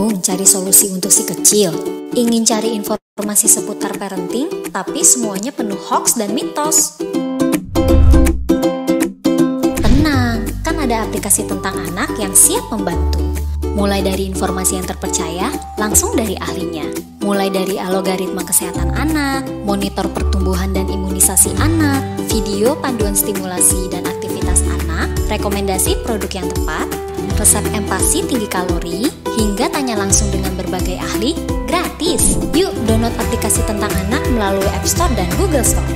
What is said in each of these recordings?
bingung cari solusi untuk si kecil? Ingin cari informasi seputar parenting, tapi semuanya penuh hoax dan mitos? Tenang, kan ada aplikasi tentang anak yang siap membantu. Mulai dari informasi yang terpercaya, langsung dari ahlinya. Mulai dari algoritma kesehatan anak, monitor pertumbuhan dan imunisasi anak, video panduan stimulasi dan aktivitas anak, rekomendasi produk yang tepat, pesan empasi tinggi kalori, hingga tanya langsung dengan berbagai ahli, gratis. Yuk download aplikasi tentang anak melalui App Store dan Google Store.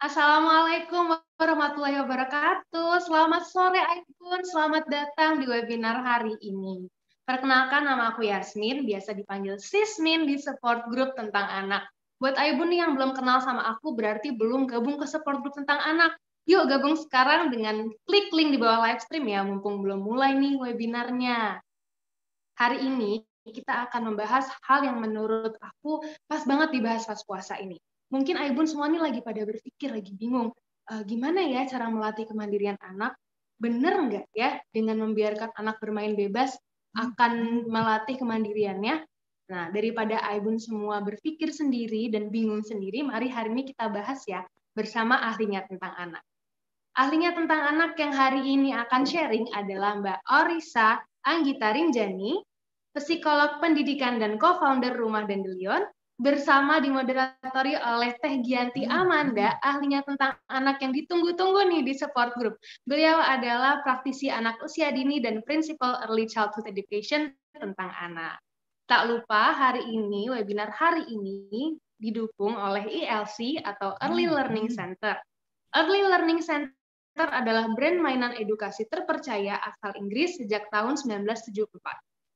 Assalamualaikum warahmatullahi wabarakatuh. Selamat sore Aikun, selamat datang di webinar hari ini. Perkenalkan nama aku Yasmin, biasa dipanggil Sismin di support group tentang anak. Buat Aibun nih yang belum kenal sama aku berarti belum gabung ke support group tentang anak. Yuk gabung sekarang dengan klik link di bawah live stream ya, mumpung belum mulai nih webinarnya. Hari ini kita akan membahas hal yang menurut aku pas banget dibahas pas puasa ini mungkin Aibun semua ini lagi pada berpikir, lagi bingung, e, gimana ya cara melatih kemandirian anak? Bener nggak ya dengan membiarkan anak bermain bebas akan melatih kemandiriannya? Nah, daripada Aibun semua berpikir sendiri dan bingung sendiri, mari hari ini kita bahas ya bersama ahlinya tentang anak. Ahlinya tentang anak yang hari ini akan sharing adalah Mbak Orisa Anggita Rinjani, psikolog pendidikan dan co-founder Rumah Dandelion, bersama dimoderatori oleh Teh Gianti hmm. Amanda, ahlinya tentang anak yang ditunggu-tunggu nih di support group. Beliau adalah praktisi anak usia dini dan principal early childhood education tentang anak. Tak lupa hari ini, webinar hari ini didukung oleh ELC atau Early hmm. Learning Center. Early Learning Center adalah brand mainan edukasi terpercaya asal Inggris sejak tahun 1974.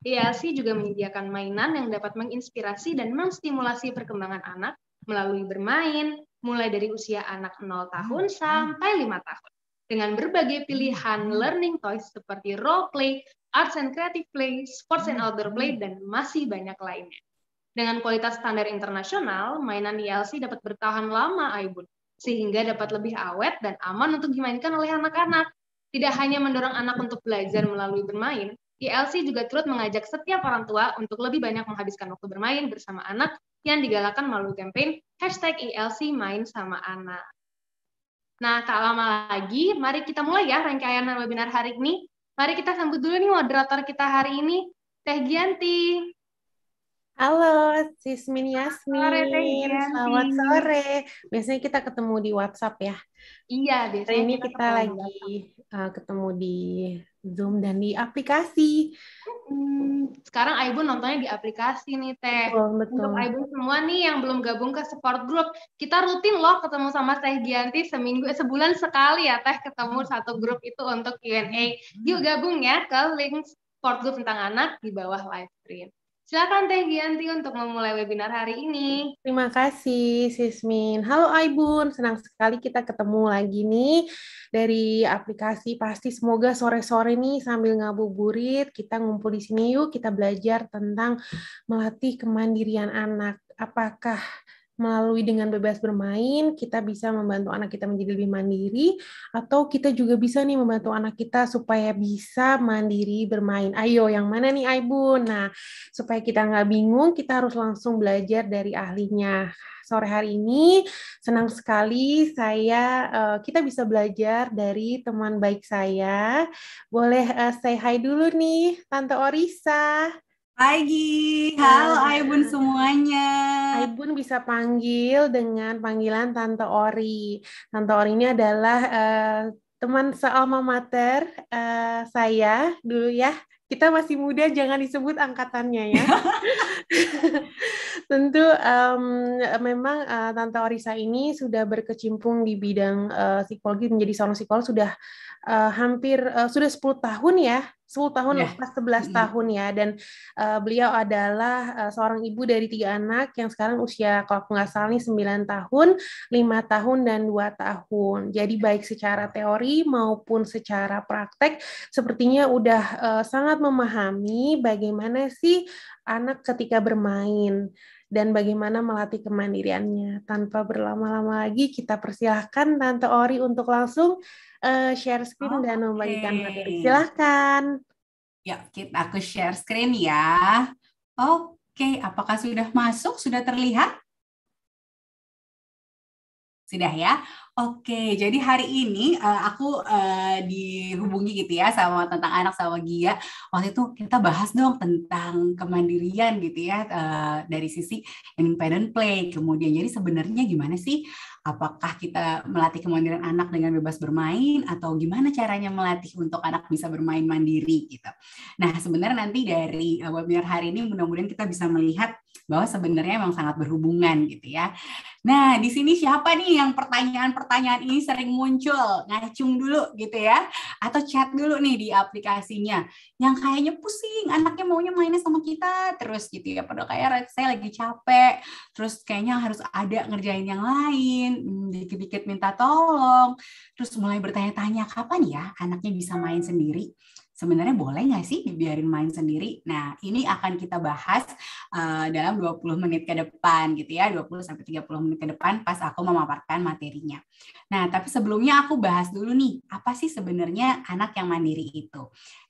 IALC juga menyediakan mainan yang dapat menginspirasi dan menstimulasi perkembangan anak melalui bermain, mulai dari usia anak 0 tahun hmm. sampai 5 tahun. Dengan berbagai pilihan hmm. learning toys seperti role play, arts and creative play, sports and hmm. outdoor play, dan masih banyak lainnya. Dengan kualitas standar internasional, mainan ILC dapat bertahan lama, Aibun, sehingga dapat lebih awet dan aman untuk dimainkan oleh anak-anak. Tidak hanya mendorong anak untuk belajar melalui bermain, ILC juga turut mengajak setiap orang tua untuk lebih banyak menghabiskan waktu bermain bersama anak yang digalakkan melalui kampanye hashtag ILC e Main Sama Anak. Nah, tak lama lagi, mari kita mulai ya rangkaian webinar hari ini. Mari kita sambut dulu nih moderator kita hari ini, Teh Gianti. Halo, Sismin Yasmin. Sore, Selamat sore. Biasanya kita ketemu di WhatsApp ya. Iya, biasanya ini kita, kita lagi uh, ketemu di Zoom dan di aplikasi. Hmm, sekarang Aibun nontonnya di aplikasi nih, Teh. Betul, betul. Untuk Aibun semua nih yang belum gabung ke support group, kita rutin loh ketemu sama Teh Gianti seminggu eh, sebulan sekali ya, Teh ketemu satu grup itu untuk Q&A. Yuk gabung ya ke link support group tentang anak di bawah live stream. Silakan Teh Gianti untuk memulai webinar hari ini. Terima kasih Sismin. Halo Aibun, senang sekali kita ketemu lagi nih dari aplikasi Pasti semoga sore-sore nih sambil ngabuburit kita ngumpul di sini yuk kita belajar tentang melatih kemandirian anak. Apakah melalui dengan bebas bermain, kita bisa membantu anak kita menjadi lebih mandiri, atau kita juga bisa nih membantu anak kita supaya bisa mandiri bermain. Ayo, yang mana nih Aibun? Nah, supaya kita nggak bingung, kita harus langsung belajar dari ahlinya. Sore hari ini senang sekali saya eh, kita bisa belajar dari teman baik saya. Boleh eh, saya Hai dulu nih, Tante Orisa. Pagi, halo Aibun semuanya. Aibun bisa panggil dengan panggilan Tante Ori. Tante Ori ini adalah uh, teman sealma mater uh, saya dulu ya. Kita masih muda, jangan disebut angkatannya ya. Tentu um, memang uh, Tante Orisa ini sudah berkecimpung di bidang uh, psikologi menjadi seorang psikolog sudah uh, hampir uh, sudah 10 tahun ya 10 tahun yeah. pas 11 mm. tahun ya dan uh, beliau adalah uh, seorang ibu dari tiga anak yang sekarang usia kalau aku nggak salah nih 9 tahun, 5 tahun dan 2 tahun. Jadi baik secara teori maupun secara praktek sepertinya udah uh, sangat memahami bagaimana sih anak ketika bermain dan bagaimana melatih kemandiriannya. Tanpa berlama-lama lagi, kita persilahkan Tante Ori untuk langsung uh, share screen okay. dan membagikan materi. Silahkan. Ya, kita aku share screen ya. Oke, okay. apakah sudah masuk? Sudah terlihat? Sudah ya? Oke, jadi hari ini uh, aku uh, dihubungi gitu ya sama tentang anak sama Gia. Waktu itu kita bahas dong tentang kemandirian gitu ya uh, dari sisi independent play. Kemudian jadi sebenarnya gimana sih apakah kita melatih kemandirian anak dengan bebas bermain atau gimana caranya melatih untuk anak bisa bermain mandiri gitu. Nah, sebenarnya nanti dari webinar hari ini mudah-mudahan kita bisa melihat bahwa sebenarnya memang sangat berhubungan gitu ya. Nah, di sini siapa nih yang pertanyaan-pertanyaan ini sering muncul? Ngacung dulu gitu ya atau chat dulu nih di aplikasinya. Yang kayaknya pusing, anaknya maunya mainnya sama kita terus gitu ya. Padahal kayak saya lagi capek, terus kayaknya harus ada ngerjain yang lain, hmm, dikit-dikit minta tolong, terus mulai bertanya-tanya kapan ya anaknya bisa main sendiri? sebenarnya boleh nggak sih dibiarin main sendiri? Nah, ini akan kita bahas uh, dalam 20 menit ke depan gitu ya, 20 sampai 30 menit ke depan pas aku memaparkan materinya. Nah, tapi sebelumnya aku bahas dulu nih, apa sih sebenarnya anak yang mandiri itu?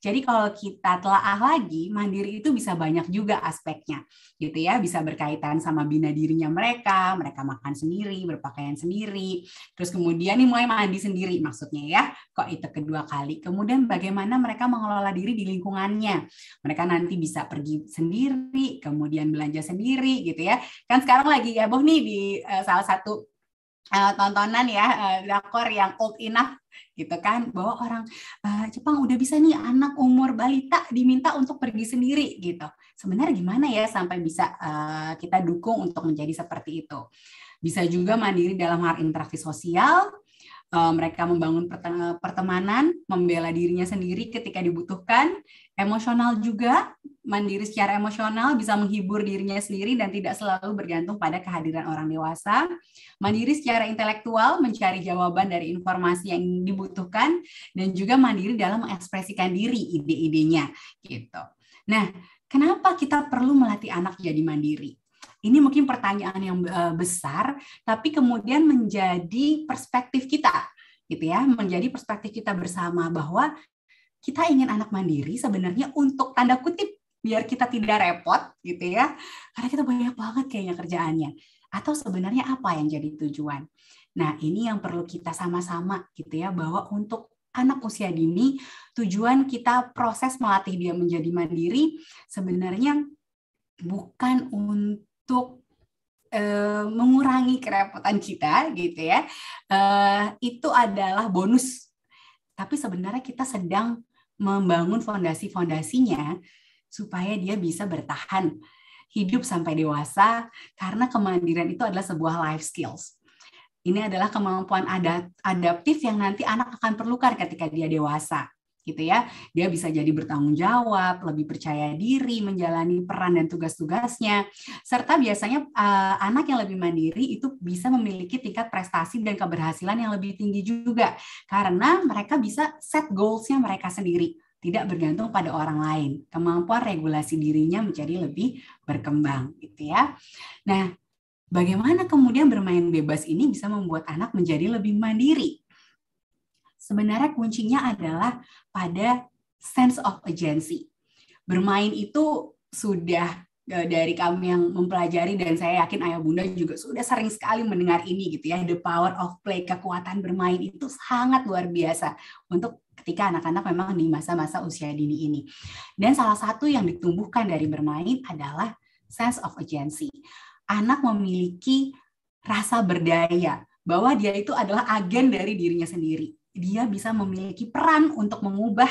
Jadi kalau kita telah lagi, mandiri itu bisa banyak juga aspeknya gitu ya, bisa berkaitan sama bina dirinya mereka, mereka makan sendiri, berpakaian sendiri, terus kemudian nih mulai mandi sendiri maksudnya ya, kok itu kedua kali. Kemudian bagaimana mereka mengelola diri di lingkungannya. Mereka nanti bisa pergi sendiri, kemudian belanja sendiri gitu ya. Kan sekarang lagi ya boh nih di uh, salah satu uh, tontonan ya uh, drakor yang old enough gitu kan bahwa orang uh, Jepang udah bisa nih anak umur balita diminta untuk pergi sendiri gitu sebenarnya gimana ya sampai bisa uh, kita dukung untuk menjadi seperti itu bisa juga mandiri dalam hal interaksi sosial Eh, mereka membangun eh, pertemanan, membela dirinya sendiri ketika dibutuhkan, emosional juga, mandiri secara emosional, bisa menghibur dirinya sendiri dan tidak selalu bergantung pada kehadiran orang dewasa, mandiri secara intelektual, mencari jawaban dari informasi yang dibutuhkan, dan juga mandiri dalam mengekspresikan diri ide-idenya gitu. Nah, kenapa kita perlu melatih anak jadi mandiri? Ini mungkin pertanyaan yang eh, besar, tapi kemudian menjadi perspektif kita, gitu ya, menjadi perspektif kita bersama bahwa kita ingin anak mandiri sebenarnya untuk tanda kutip biar kita tidak repot, gitu ya, karena kita banyak banget kayaknya kerjaannya. Atau sebenarnya apa yang jadi tujuan? Nah, ini yang perlu kita sama-sama gitu ya bahwa untuk anak usia dini tujuan kita proses melatih dia menjadi mandiri sebenarnya bukan untuk untuk uh, mengurangi kerepotan kita gitu ya uh, itu adalah bonus tapi sebenarnya kita sedang membangun fondasi-fondasinya supaya dia bisa bertahan hidup sampai dewasa karena kemandirian itu adalah sebuah life skills. Ini adalah kemampuan adapt adaptif yang nanti anak akan perlukan ketika dia dewasa gitu ya. Dia bisa jadi bertanggung jawab, lebih percaya diri menjalani peran dan tugas-tugasnya. Serta biasanya uh, anak yang lebih mandiri itu bisa memiliki tingkat prestasi dan keberhasilan yang lebih tinggi juga karena mereka bisa set goals-nya mereka sendiri tidak bergantung pada orang lain. Kemampuan regulasi dirinya menjadi lebih berkembang gitu ya. Nah, bagaimana kemudian bermain bebas ini bisa membuat anak menjadi lebih mandiri? Sebenarnya kuncinya adalah pada sense of agency. Bermain itu sudah e, dari kami yang mempelajari dan saya yakin ayah bunda juga sudah sering sekali mendengar ini gitu ya the power of play kekuatan bermain itu sangat luar biasa untuk ketika anak-anak memang di masa-masa usia dini ini dan salah satu yang ditumbuhkan dari bermain adalah sense of agency anak memiliki rasa berdaya bahwa dia itu adalah agen dari dirinya sendiri dia bisa memiliki peran untuk mengubah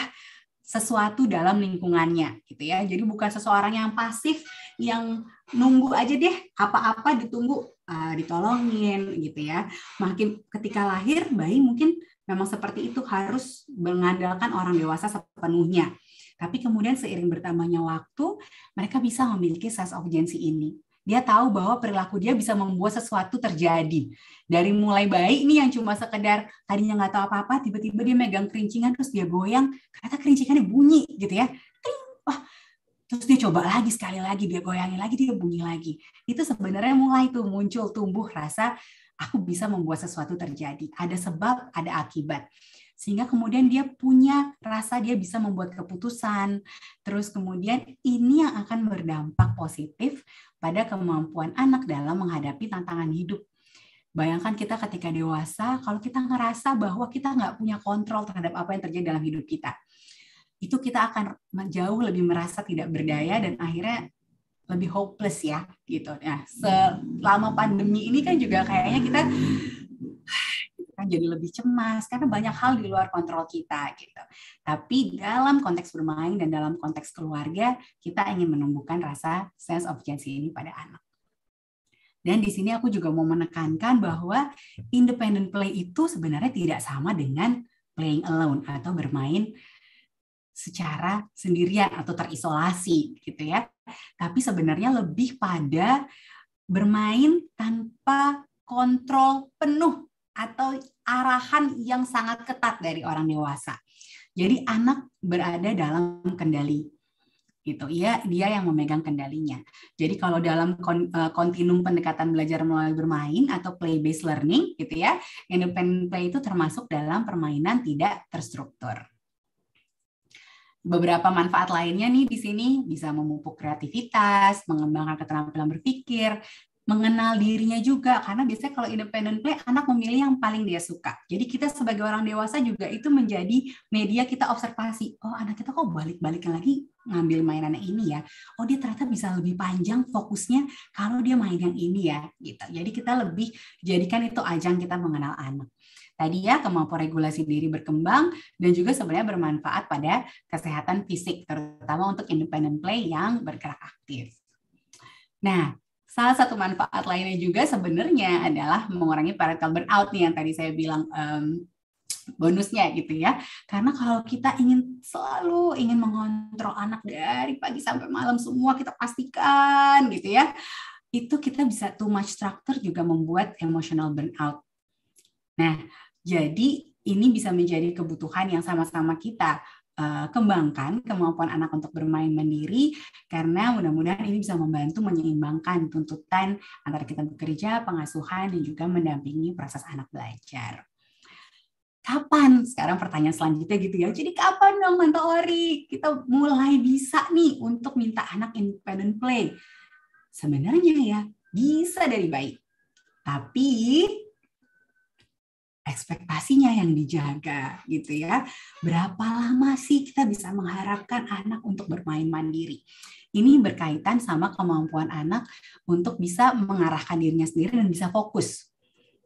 sesuatu dalam lingkungannya gitu ya. Jadi bukan seseorang yang pasif yang nunggu aja deh apa-apa ditunggu uh, ditolongin gitu ya. Makin ketika lahir bayi mungkin memang seperti itu harus mengandalkan orang dewasa sepenuhnya. Tapi kemudian seiring bertambahnya waktu mereka bisa memiliki sense of urgency ini dia tahu bahwa perilaku dia bisa membuat sesuatu terjadi. Dari mulai bayi ini yang cuma sekedar tadinya nggak tahu apa-apa, tiba-tiba dia megang kerincingan terus dia goyang, kata kerincingannya bunyi gitu ya. wah, terus dia coba lagi sekali lagi, dia goyangin lagi, dia bunyi lagi. Itu sebenarnya mulai tuh muncul tumbuh rasa aku bisa membuat sesuatu terjadi. Ada sebab, ada akibat sehingga kemudian dia punya rasa dia bisa membuat keputusan terus kemudian ini yang akan berdampak positif pada kemampuan anak dalam menghadapi tantangan hidup Bayangkan kita ketika dewasa, kalau kita ngerasa bahwa kita nggak punya kontrol terhadap apa yang terjadi dalam hidup kita, itu kita akan jauh lebih merasa tidak berdaya dan akhirnya lebih hopeless ya gitu. Nah, selama pandemi ini kan juga kayaknya kita akan jadi lebih cemas karena hmm. banyak hal di luar kontrol kita gitu. Tapi dalam konteks bermain dan dalam konteks keluarga, kita ingin menumbuhkan rasa sense of urgency ini pada anak. Dan di sini aku juga mau menekankan bahwa independent play itu sebenarnya tidak sama dengan playing alone atau bermain secara sendirian atau terisolasi gitu ya. Tapi sebenarnya lebih pada bermain tanpa kontrol penuh atau arahan yang sangat ketat dari orang dewasa. Jadi anak berada dalam kendali gitu ya dia yang memegang kendalinya jadi kalau dalam e, kontinum pendekatan belajar melalui bermain atau play based learning gitu ya independent play itu termasuk dalam permainan tidak terstruktur beberapa manfaat lainnya nih di sini bisa memupuk kreativitas, mengembangkan keterampilan berpikir, mengenal dirinya juga karena biasanya kalau independent play anak memilih yang paling dia suka. Jadi kita sebagai orang dewasa juga itu menjadi media kita observasi. Oh, anak kita kok balik-balik lagi ngambil mainannya ini ya. Oh, dia ternyata bisa lebih panjang fokusnya kalau dia main yang ini ya gitu. Jadi kita lebih jadikan itu ajang kita mengenal anak. Tadi ya kemampuan regulasi diri berkembang dan juga sebenarnya bermanfaat pada kesehatan fisik terutama untuk independent play yang bergerak aktif. Nah, Salah satu manfaat lainnya juga sebenarnya adalah mengurangi parental burnout nih yang tadi saya bilang um, bonusnya gitu ya. Karena kalau kita ingin selalu ingin mengontrol anak dari pagi sampai malam semua kita pastikan gitu ya. Itu kita bisa too much structure juga membuat emotional burnout. Nah, jadi ini bisa menjadi kebutuhan yang sama-sama kita. Eh, kembangkan kemampuan anak untuk bermain mandiri karena mudah-mudahan ini bisa membantu menyeimbangkan tuntutan antara kita bekerja, pengasuhan dan juga mendampingi proses anak belajar kapan? Sekarang pertanyaan selanjutnya gitu ya. Jadi kapan dong Tante Kita mulai bisa nih untuk minta anak independent play. Sebenarnya ya bisa dari baik. Tapi ekspektasinya yang dijaga gitu ya. Berapa lama sih kita bisa mengharapkan anak untuk bermain mandiri? Ini berkaitan sama kemampuan anak untuk bisa mengarahkan dirinya sendiri dan bisa fokus.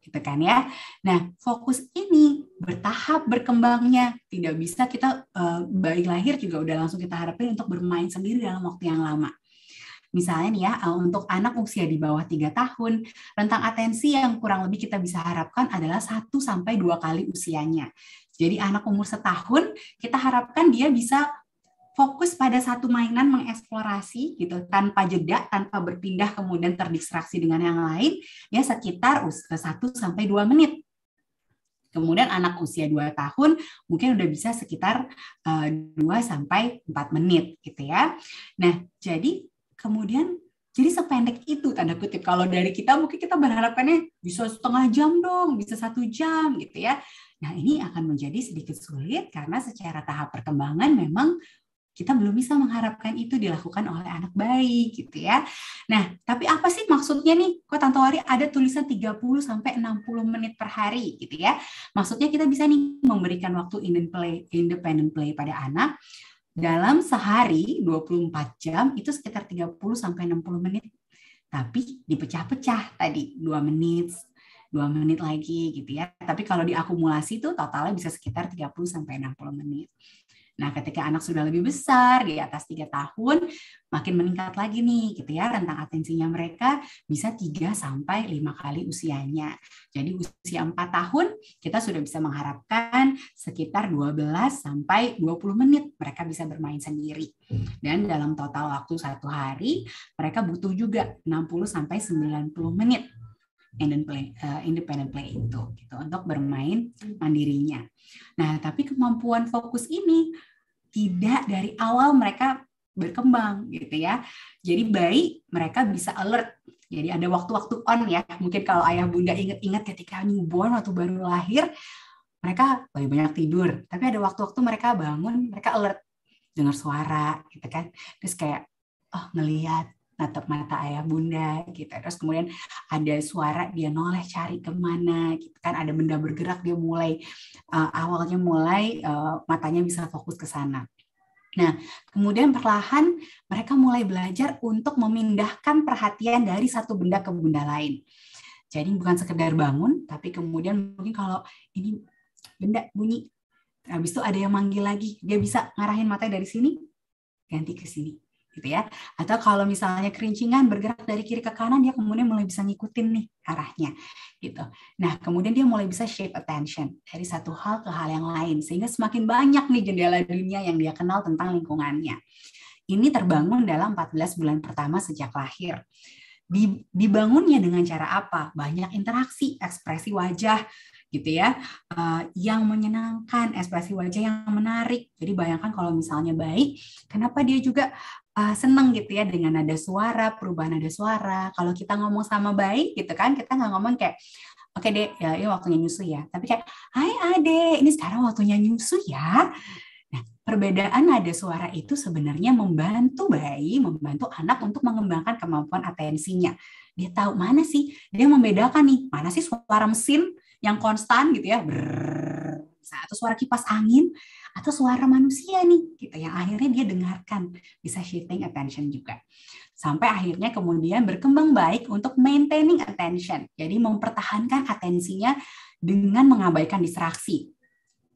Gitu kan ya. Nah, fokus ini bertahap berkembangnya. Tidak bisa kita uh, bayi lahir juga udah langsung kita harapin untuk bermain sendiri dalam waktu yang lama Misalnya nih ya, eh, untuk anak usia di bawah 3 tahun, rentang atensi yang kurang lebih kita bisa harapkan adalah 1 sampai 2 kali usianya. Jadi anak umur setahun, kita harapkan dia bisa fokus pada satu mainan mengeksplorasi gitu tanpa jeda tanpa berpindah kemudian terdistraksi dengan yang lain ya sekitar 1 eh, sampai 2 menit Kemudian anak usia 2 tahun mungkin udah bisa sekitar uh, eh, 2 sampai 4 menit gitu ya. Nah, jadi kemudian jadi sependek itu tanda kutip kalau dari kita mungkin kita berharapkannya bisa setengah jam dong, bisa satu jam gitu ya. Nah ini akan menjadi sedikit sulit karena secara tahap perkembangan memang kita belum bisa mengharapkan itu dilakukan oleh anak bayi gitu ya. Nah, tapi apa sih maksudnya nih? Kok Tante Wari ada tulisan 30 sampai 60 menit per hari gitu ya. Maksudnya kita bisa nih memberikan waktu independent independent play pada anak dalam sehari 24 jam itu sekitar 30 sampai 60 menit. Tapi dipecah-pecah tadi 2 menit, 2 menit lagi gitu ya. Tapi kalau diakumulasi itu totalnya bisa sekitar 30 sampai 60 menit. Nah, ketika anak sudah lebih besar, di atas tiga tahun, makin meningkat lagi nih, gitu ya, rentang atensinya mereka bisa 3 sampai lima kali usianya. Jadi usia 4 tahun, kita sudah bisa mengharapkan sekitar 12 sampai 20 menit mereka bisa bermain sendiri. Dan dalam total waktu satu hari, mereka butuh juga 60 sampai 90 menit Eh, independent play, itu gitu untuk bermain mandirinya. Nah, tapi kemampuan fokus ini tidak dari awal mereka berkembang gitu ya. Jadi bayi mereka bisa alert. Jadi ada waktu-waktu on ya. Mungkin kalau ayah bunda ingat-ingat ketika newborn atau baru lahir mereka lebih banyak tidur, tapi ada waktu-waktu mereka bangun, mereka alert dengar suara gitu kan. Terus kayak oh ngelihat natap mata ayah bunda gitu terus kemudian ada suara dia noleh cari kemana gitu kan ada benda bergerak dia mulai uh, awalnya mulai uh, matanya bisa fokus ke sana Nah, kemudian perlahan mereka mulai belajar untuk memindahkan perhatian dari satu benda ke benda lain. Jadi bukan sekedar bangun, tapi kemudian mungkin kalau ini benda bunyi, habis itu ada yang manggil lagi, dia bisa ngarahin mata dari sini, ganti ke sini, gitu ya. Atau kalau misalnya kerincingan bergerak dari kiri ke kanan dia kemudian mulai bisa ngikutin nih arahnya gitu. Nah, kemudian dia mulai bisa shape attention dari satu hal ke hal yang lain sehingga semakin banyak nih jendela dunia yang dia kenal tentang lingkungannya. Ini terbangun dalam 14 bulan pertama sejak lahir. Dibangunnya dengan cara apa? Banyak interaksi, ekspresi wajah, gitu ya uh, yang menyenangkan ekspresi wajah yang menarik jadi bayangkan kalau misalnya baik kenapa dia juga uh, seneng gitu ya dengan nada suara perubahan nada suara kalau kita ngomong sama baik gitu kan kita nggak ngomong kayak oke okay, deh ya, ini waktunya nyusu ya tapi kayak hai ade ini sekarang waktunya nyusu ya Nah, perbedaan nada suara itu sebenarnya membantu bayi, membantu anak untuk mengembangkan kemampuan atensinya. Dia tahu mana sih, dia membedakan nih, mana sih suara mesin, yang konstan gitu ya brrr, atau suara kipas angin atau suara manusia nih gitu yang akhirnya dia dengarkan bisa shifting attention juga sampai akhirnya kemudian berkembang baik untuk maintaining attention jadi mempertahankan atensinya dengan mengabaikan distraksi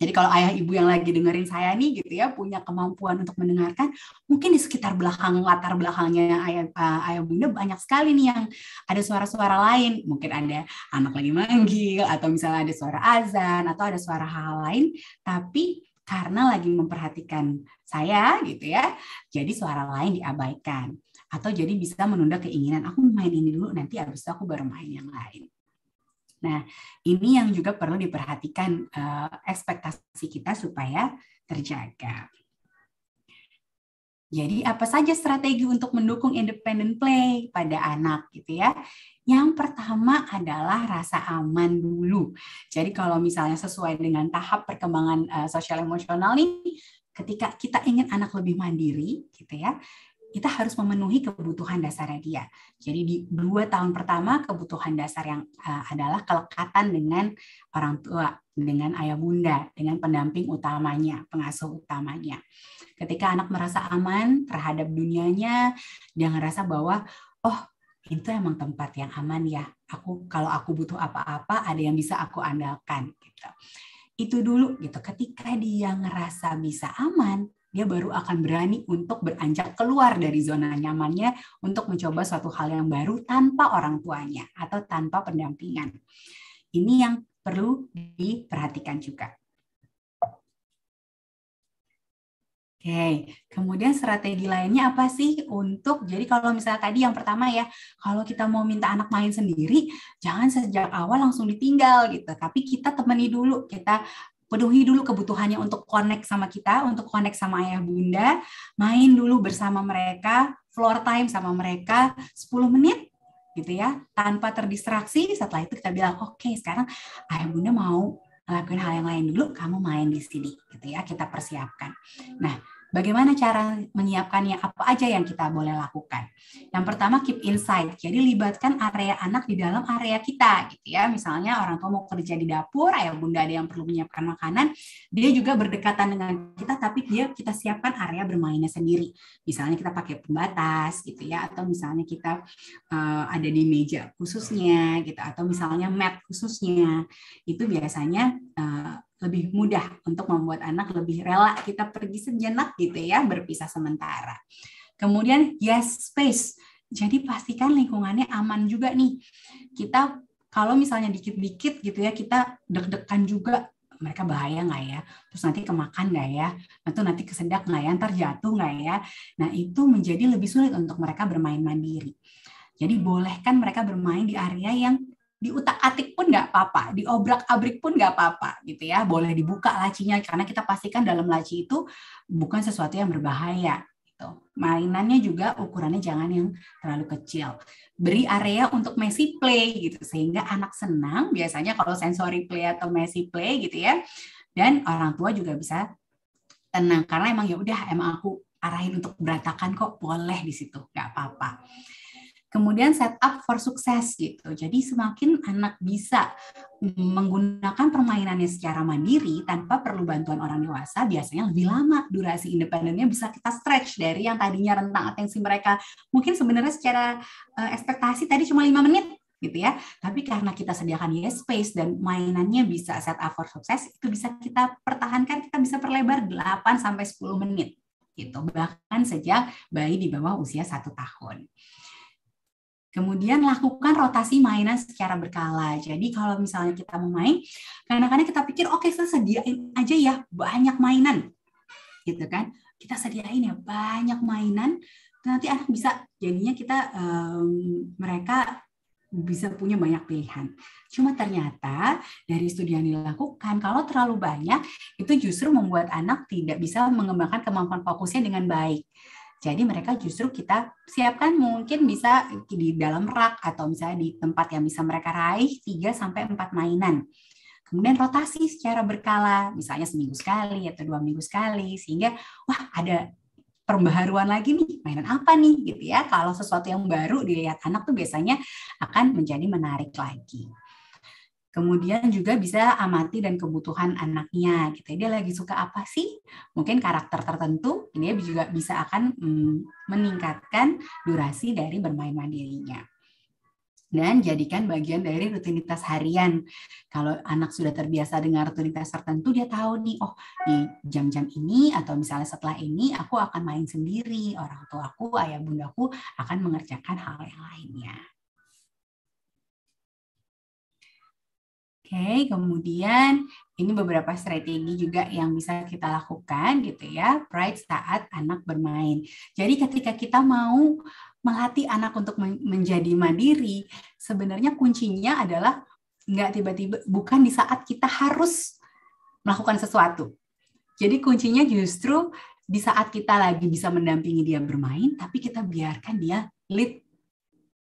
jadi kalau ayah ibu yang lagi dengerin saya nih gitu ya punya kemampuan untuk mendengarkan, mungkin di sekitar belakang latar belakangnya ayah uh, ayah bunda banyak sekali nih yang ada suara-suara lain. Mungkin ada anak lagi manggil atau misalnya ada suara azan atau ada suara hal lain, tapi karena lagi memperhatikan saya gitu ya, jadi suara lain diabaikan atau jadi bisa menunda keinginan aku main ini dulu nanti habis itu aku baru main yang lain. Nah, ini yang juga perlu diperhatikan uh, ekspektasi kita supaya terjaga. Jadi apa saja strategi untuk mendukung independent play pada anak gitu ya? Yang pertama adalah rasa aman dulu. Jadi kalau misalnya sesuai dengan tahap perkembangan uh, sosial emosional nih, ketika kita ingin anak lebih mandiri gitu ya, kita harus memenuhi kebutuhan dasar dia. Jadi di dua tahun pertama kebutuhan dasar yang uh, adalah kelekatan dengan orang tua, dengan ayah bunda, dengan pendamping utamanya, pengasuh utamanya. Ketika anak merasa aman terhadap dunianya, dia ngerasa bahwa oh itu emang tempat yang aman ya. Aku kalau aku butuh apa-apa ada yang bisa aku andalkan gitu. Itu dulu gitu. Ketika dia ngerasa bisa aman, dia baru akan berani untuk beranjak keluar dari zona nyamannya untuk mencoba suatu hal yang baru tanpa orang tuanya atau tanpa pendampingan. Ini yang perlu diperhatikan juga. Oke, okay. kemudian strategi lainnya apa sih untuk jadi kalau misalnya tadi yang pertama ya, kalau kita mau minta anak main sendiri, jangan sejak awal langsung ditinggal gitu. Tapi kita temani dulu, kita penuhi dulu kebutuhannya untuk connect sama kita, untuk connect sama ayah bunda, main dulu bersama mereka, floor time sama mereka 10 menit gitu ya, tanpa terdistraksi. Setelah itu kita bilang, "Oke, okay, sekarang ayah bunda mau lakukan hal yang lain dulu, kamu main di sini." gitu ya, kita persiapkan. Nah, Bagaimana cara menyiapkannya? Apa aja yang kita boleh lakukan? Yang pertama keep inside. Jadi libatkan area anak di dalam area kita gitu ya. Misalnya orang tua mau kerja di dapur, ayah bunda ada yang perlu menyiapkan makanan, dia juga berdekatan dengan kita tapi dia kita siapkan area bermainnya sendiri. Misalnya kita pakai pembatas gitu ya atau misalnya kita uh, ada di meja khususnya gitu atau misalnya mat khususnya. Itu biasanya uh, lebih mudah untuk membuat anak lebih rela kita pergi sejenak gitu ya berpisah sementara. Kemudian yes space. Jadi pastikan lingkungannya aman juga nih. Kita kalau misalnya dikit-dikit gitu ya kita deg-degan juga mereka bahaya nggak ya? Terus nanti kemakan nggak ya? Atau nanti kesedak nggak ya? Ntar jatuh nggak ya? Nah itu menjadi lebih sulit untuk mereka bermain mandiri. Jadi bolehkan mereka bermain di area yang di utak atik pun nggak apa-apa, di obrak abrik pun nggak apa-apa gitu ya. Boleh dibuka lacinya karena kita pastikan dalam laci itu bukan sesuatu yang berbahaya gitu. Mainannya juga ukurannya jangan yang terlalu kecil. Beri area untuk messy play gitu sehingga anak senang biasanya kalau sensory play atau messy play gitu ya. Dan orang tua juga bisa tenang karena emang ya udah emang aku arahin untuk berantakan kok boleh di situ nggak apa-apa. Kemudian set up for success gitu. Jadi semakin anak bisa menggunakan permainannya secara mandiri tanpa perlu bantuan orang dewasa biasanya lebih lama durasi independennya bisa kita stretch dari yang tadinya rentang atensi mereka mungkin sebenarnya secara uh, ekspektasi tadi cuma lima menit gitu ya tapi karena kita sediakan yes space dan mainannya bisa set up for success, itu bisa kita pertahankan kita bisa perlebar 8 sampai 10 menit gitu bahkan sejak bayi di bawah usia satu tahun. Kemudian lakukan rotasi mainan secara berkala. Jadi kalau misalnya kita mau main, kadang-kadang kita pikir oke okay, saya sediain aja ya banyak mainan, gitu kan? Kita sediain ya banyak mainan. Nanti anak bisa jadinya kita um, mereka bisa punya banyak pilihan. Cuma ternyata dari studi yang dilakukan, kalau terlalu banyak itu justru membuat anak tidak bisa mengembangkan kemampuan fokusnya dengan baik. Jadi mereka justru kita siapkan mungkin bisa di dalam rak atau misalnya di tempat yang bisa mereka raih 3 sampai 4 mainan. Kemudian rotasi secara berkala, misalnya seminggu sekali atau dua minggu sekali, sehingga wah ada perbaharuan lagi nih mainan apa nih gitu ya kalau sesuatu yang baru dilihat anak tuh biasanya akan menjadi menarik lagi. Kemudian juga bisa amati dan kebutuhan anaknya Kita gitu ya. Dia lagi suka apa sih? Mungkin karakter tertentu Ini juga bisa akan mm, meningkatkan durasi dari bermain mandirinya dan jadikan bagian dari rutinitas harian. Kalau anak sudah terbiasa dengan rutinitas tertentu, dia tahu nih, oh di jam-jam ini atau misalnya setelah ini aku akan main sendiri, orang tua aku, ayah bundaku akan mengerjakan hal yang lainnya. okay, kemudian ini beberapa strategi juga yang bisa kita lakukan gitu ya, pride saat anak bermain. Jadi ketika kita mau melatih anak untuk menjadi mandiri, sebenarnya kuncinya adalah nggak tiba-tiba, bukan di saat kita harus melakukan sesuatu. Jadi kuncinya justru di saat kita lagi bisa mendampingi dia bermain, tapi kita biarkan dia lead,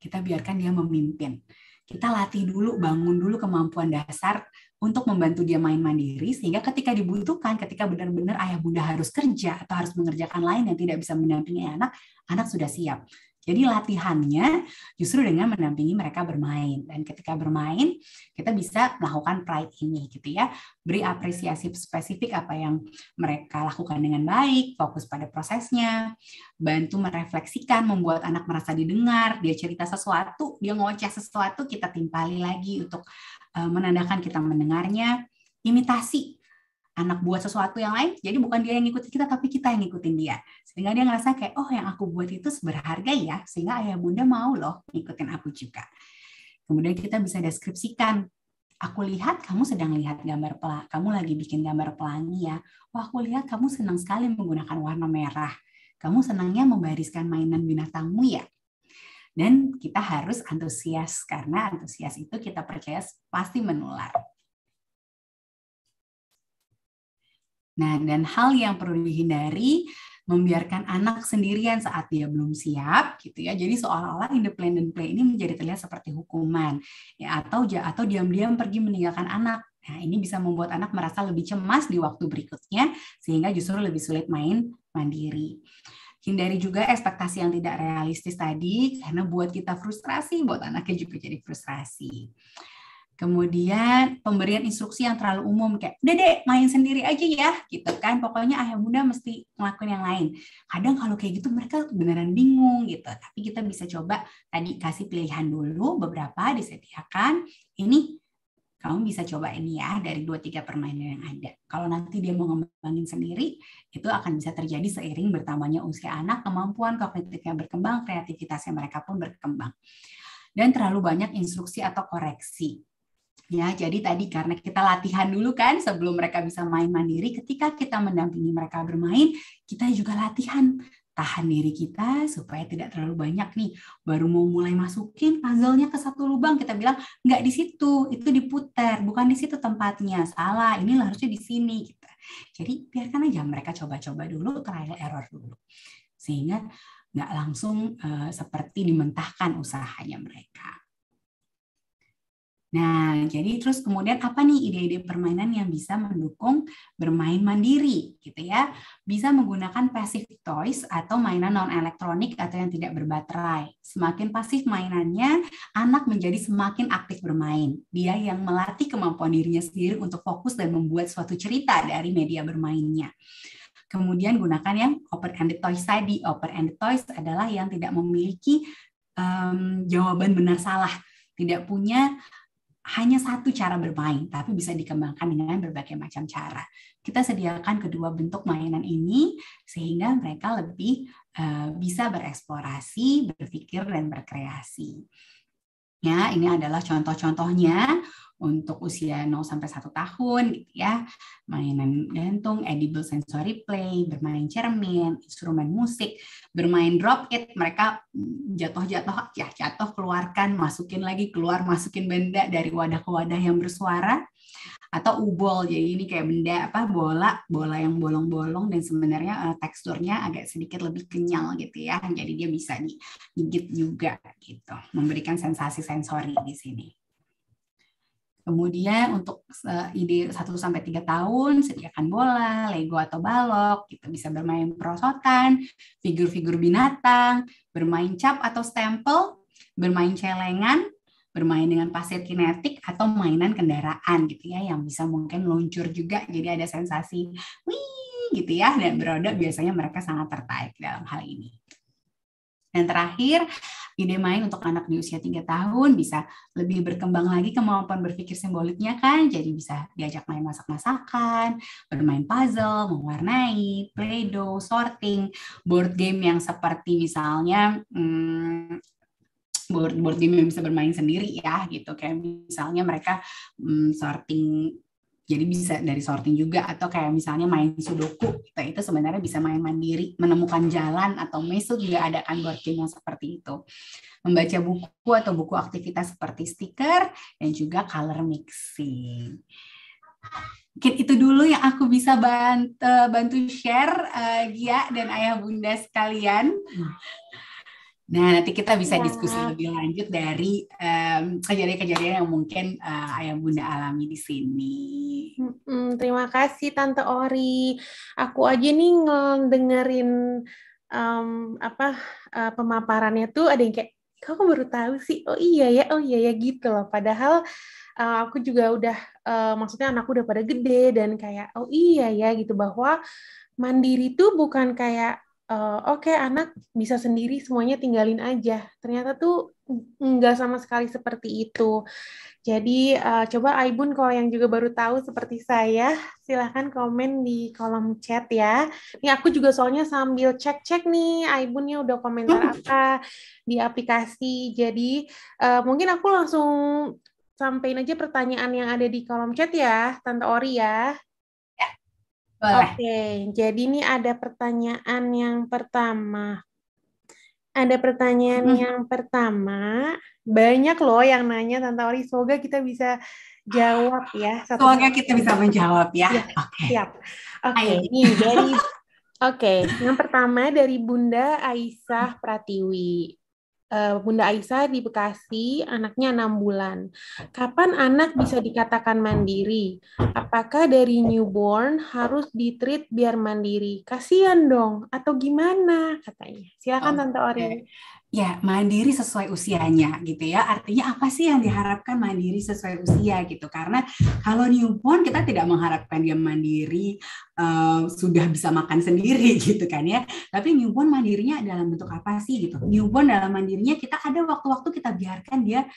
kita biarkan dia memimpin kita latih dulu, bangun dulu kemampuan dasar untuk membantu dia main mandiri sehingga ketika dibutuhkan, ketika benar-benar ayah bunda harus kerja atau harus mengerjakan lain yang tidak bisa mendampingi anak, anak sudah siap. Jadi latihannya justru dengan mendampingi mereka bermain dan ketika bermain kita bisa melakukan pride ini gitu ya. Beri apresiasi spesifik apa yang mereka lakukan dengan baik, fokus pada prosesnya, bantu merefleksikan, membuat anak merasa didengar, dia cerita sesuatu, dia ngoceh sesuatu kita timpali lagi untuk eh, menandakan kita mendengarnya. Imitasi anak buat sesuatu yang lain, jadi bukan dia yang ngikutin kita, tapi kita yang ngikutin dia. Sehingga dia ngerasa kayak, oh yang aku buat itu berharga ya, sehingga ayah bunda mau loh ngikutin aku juga. Kemudian kita bisa deskripsikan, aku lihat kamu sedang lihat gambar pelangi, kamu lagi bikin gambar pelangi ya. Wah aku lihat kamu senang sekali menggunakan warna merah. Kamu senangnya membariskan mainan binatangmu ya dan kita harus antusias karena antusias itu kita percaya pasti menular. Nah, dan hal yang perlu dihindari membiarkan anak sendirian saat dia belum siap gitu ya. Jadi seolah-olah independent play ini menjadi terlihat seperti hukuman ya atau atau diam-diam pergi meninggalkan anak. Nah, ini bisa membuat anak merasa lebih cemas di waktu berikutnya sehingga justru lebih sulit main mandiri. Hindari juga ekspektasi yang tidak realistis tadi karena buat kita frustrasi, buat anaknya juga jadi frustrasi. Kemudian pemberian instruksi yang terlalu umum kayak, dede main sendiri aja ya gitu kan. Pokoknya ayah bunda mesti ngelakuin yang lain. Kadang kalau kayak gitu mereka beneran bingung gitu. Tapi kita bisa coba tadi kasih pilihan dulu beberapa disediakan. Ini kamu bisa coba ini ya dari dua tiga permainan yang ada. Kalau nanti dia mau ngembangin sendiri, itu akan bisa terjadi seiring bertambahnya usia anak, kemampuan kognitifnya berkembang, kreativitasnya mereka pun berkembang. Dan terlalu banyak instruksi atau koreksi Ya, jadi tadi karena kita latihan dulu kan sebelum mereka bisa main mandiri, ketika kita mendampingi mereka bermain, kita juga latihan tahan diri kita supaya tidak terlalu banyak nih. Baru mau mulai masukin puzzle-nya ke satu lubang, kita bilang nggak di situ, itu diputar, bukan di situ tempatnya. Salah, ini harusnya di sini kita. Gitu. Jadi biarkan aja mereka coba-coba dulu, trial error dulu. Sehingga nggak langsung uh, seperti dimentahkan usahanya mereka. Nah, jadi terus kemudian apa nih ide-ide permainan yang bisa mendukung bermain mandiri gitu ya. Bisa menggunakan passive toys atau mainan non-elektronik atau yang tidak berbaterai. Semakin pasif mainannya, anak menjadi semakin aktif bermain. Dia yang melatih kemampuan dirinya sendiri untuk fokus dan membuat suatu cerita dari media bermainnya. Kemudian gunakan yang open-ended toys tadi. Open-ended toys adalah yang tidak memiliki um, jawaban benar salah, tidak punya hanya satu cara bermain, tapi bisa dikembangkan dengan berbagai macam cara. Kita sediakan kedua bentuk mainan ini sehingga mereka lebih eh, bisa bereksplorasi, berpikir, dan berkreasi. Ya, ini adalah contoh-contohnya untuk usia 0 sampai 1 tahun gitu ya. Mainan gantung, edible sensory play, bermain cermin, instrumen musik, bermain drop it, mereka jatuh-jatuh ya jatuh keluarkan, masukin lagi, keluar masukin benda dari wadah ke wadah yang bersuara atau ubol jadi ini kayak benda apa bola bola yang bolong-bolong dan sebenarnya uh, teksturnya agak sedikit lebih kenyal gitu ya jadi dia bisa digigit juga gitu memberikan sensasi sensori di sini Kemudian untuk uh, ide 1 sampai tiga tahun sediakan bola, Lego atau balok, kita gitu. bisa bermain perosotan, figur-figur binatang, bermain cap atau stempel, bermain celengan, bermain dengan pasir kinetik atau mainan kendaraan gitu ya yang bisa mungkin meluncur juga jadi ada sensasi wih gitu ya dan beroda biasanya mereka sangat tertarik dalam hal ini. Dan terakhir, ide main untuk anak di usia 3 tahun bisa lebih berkembang lagi kemampuan berpikir simboliknya kan. Jadi bisa diajak main masak-masakan, bermain puzzle, mewarnai, play-doh, sorting, board game yang seperti misalnya hmm, board board game yang bisa bermain sendiri ya gitu kayak misalnya mereka mm, sorting jadi bisa dari sorting juga atau kayak misalnya main sudoku gitu, itu sebenarnya bisa main mandiri menemukan jalan atau meso juga ada kan board game yang seperti itu membaca buku atau buku aktivitas seperti stiker dan juga color mixing mungkin itu dulu yang aku bisa bantu, eh, bantu share uh, Gia dan ayah bunda sekalian hmm. Nah, nanti kita bisa ya. diskusi lebih lanjut dari kejadian mmm, kejadian-kejadian yang mungkin uh, ayah bunda alami di sini. Hmm, terima kasih Tante Ori. Aku aja nih ngedengerin um, apa uh, pemaparannya tuh ada yang kayak kok baru tahu sih. Oh iya ya, oh iya ya gitu loh. Padahal uh, aku juga udah uh, maksudnya anakku udah pada gede dan kayak oh iya ya gitu bahwa mandiri tuh bukan kayak Eh, oke okay, anak bisa sendiri semuanya tinggalin aja. Ternyata tuh nggak sama sekali seperti itu. Jadi uh, coba Aibun kalau yang juga baru tahu seperti saya, silahkan komen di kolom chat ya. Ini aku juga soalnya sambil cek-cek nih Aibunnya udah komentar apa di aplikasi. Jadi uh, mungkin aku langsung sampaikan aja pertanyaan yang ada di kolom chat ya, Tante Ori ya. Oke, Oke, jadi ini ada pertanyaan yang pertama. Ada pertanyaan hmm. yang pertama, banyak loh yang nanya tentang Ori. Semoga kita bisa jawab ya. Satu Semoga kita bisa menjawab ya. ya Oke. Okay. Oke, okay. Oke, okay. yang pertama dari Bunda Aisyah Pratiwi. Eh, Bunda Aisyah di Bekasi, anaknya enam bulan. Kapan anak bisa dikatakan mandiri? Apakah dari newborn harus ditreat biar mandiri? Kasian dong, atau gimana katanya? Silakan okay. Tante Ori ya mandiri sesuai usianya gitu ya. Artinya apa sih yang diharapkan mandiri sesuai usia gitu? Karena kalau newborn kita tidak mengharapkan dia mandiri uh, sudah bisa makan sendiri gitu kan ya. Tapi newborn mandirinya dalam bentuk apa sih gitu? Newborn dalam mandirinya kita ada waktu-waktu kita biarkan dia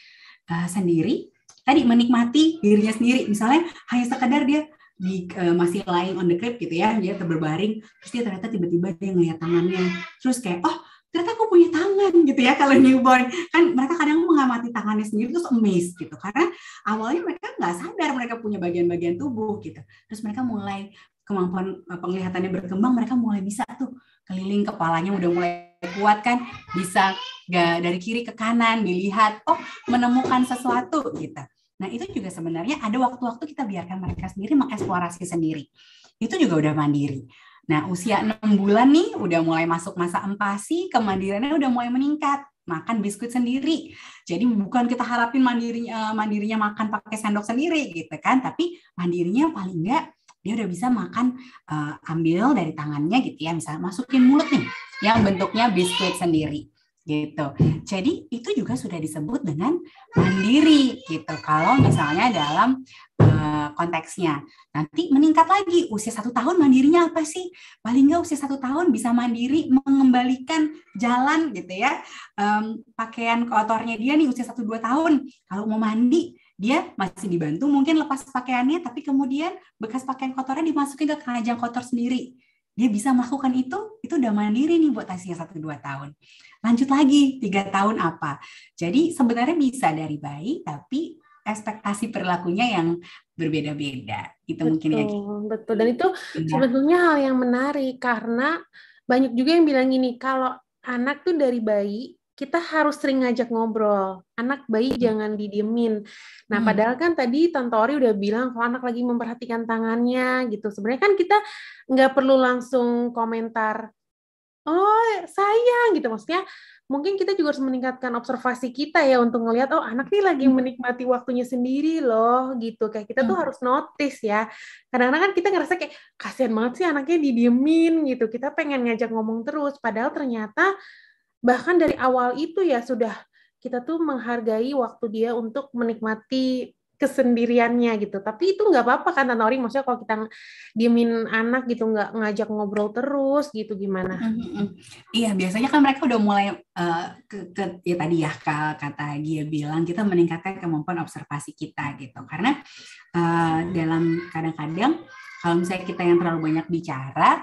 uh, sendiri tadi menikmati dirinya sendiri misalnya hanya sekedar dia di, uh, masih lying on the crib gitu ya dia terberbaring terus dia ternyata tiba-tiba dia ngeliat tangannya terus kayak oh ternyata aku punya tangan gitu ya kalau newborn kan mereka kadang mengamati tangannya sendiri terus amazed gitu karena awalnya mereka nggak sadar mereka punya bagian-bagian tubuh gitu terus mereka mulai kemampuan eh, penglihatannya berkembang mereka mulai bisa tuh keliling kepalanya udah mulai kuat kan bisa gak dari kiri ke kanan dilihat oh menemukan sesuatu gitu nah itu juga sebenarnya ada waktu-waktu kita biarkan mereka sendiri mengeksplorasi sendiri itu juga udah mandiri Nah, usia 6 bulan nih udah mulai masuk masa empasi, kemandiriannya udah mulai meningkat makan biskuit sendiri. Jadi bukan kita harapin mandirinya eh, mandirinya makan pakai sendok sendiri gitu kan, tapi mandirinya paling enggak dia udah bisa makan uh, ambil dari tangannya gitu ya, misalnya masukin mulut nih yang bentuknya biskuit sendiri gitu. Jadi itu juga sudah disebut dengan mandiri gitu. Kalau misalnya dalam eh, konteksnya nanti meningkat lagi usia satu tahun mandirinya apa sih? Paling nggak usia satu tahun bisa mandiri mengembalikan jalan gitu ya. Um, pakaian kotornya dia nih usia satu dua tahun. Kalau mau mandi dia masih dibantu mungkin lepas pakaiannya tapi kemudian bekas pakaian kotornya dimasukin ke keranjang kotor sendiri dia bisa melakukan itu, itu udah mandiri nih buat tasinya satu dua tahun. Lanjut lagi tiga tahun apa? Jadi sebenarnya bisa dari bayi, tapi ekspektasi perilakunya yang berbeda-beda. Itu mungkin ya. Betul. Dan itu ya. sebetulnya hal yang menarik karena banyak juga yang bilang gini, kalau anak tuh dari bayi kita harus sering ngajak ngobrol. Anak bayi hmm. jangan didiemin. Nah, hmm. padahal kan tadi Tante Ori udah bilang kalau anak lagi memperhatikan tangannya gitu. Sebenarnya kan kita nggak perlu langsung komentar, oh sayang gitu. Maksudnya mungkin kita juga harus meningkatkan observasi kita ya untuk ngelihat oh anak nih lagi hmm. menikmati waktunya sendiri loh gitu kayak kita tuh hmm. harus notice ya kadang-kadang kan kita ngerasa kayak kasihan banget sih anaknya didiemin gitu kita pengen ngajak ngomong terus padahal ternyata bahkan dari awal itu ya sudah kita tuh menghargai waktu dia untuk menikmati kesendiriannya gitu. Tapi itu nggak apa-apa kan Tante maksudnya kalau kita diemin anak gitu nggak ngajak ngobrol terus gitu gimana? Iya biasanya kan mereka udah mulai uh, ke, ke ya tadi ya kata dia bilang kita meningkatkan kemampuan observasi kita gitu karena uh, dalam kadang-kadang kalau misalnya kita yang terlalu banyak bicara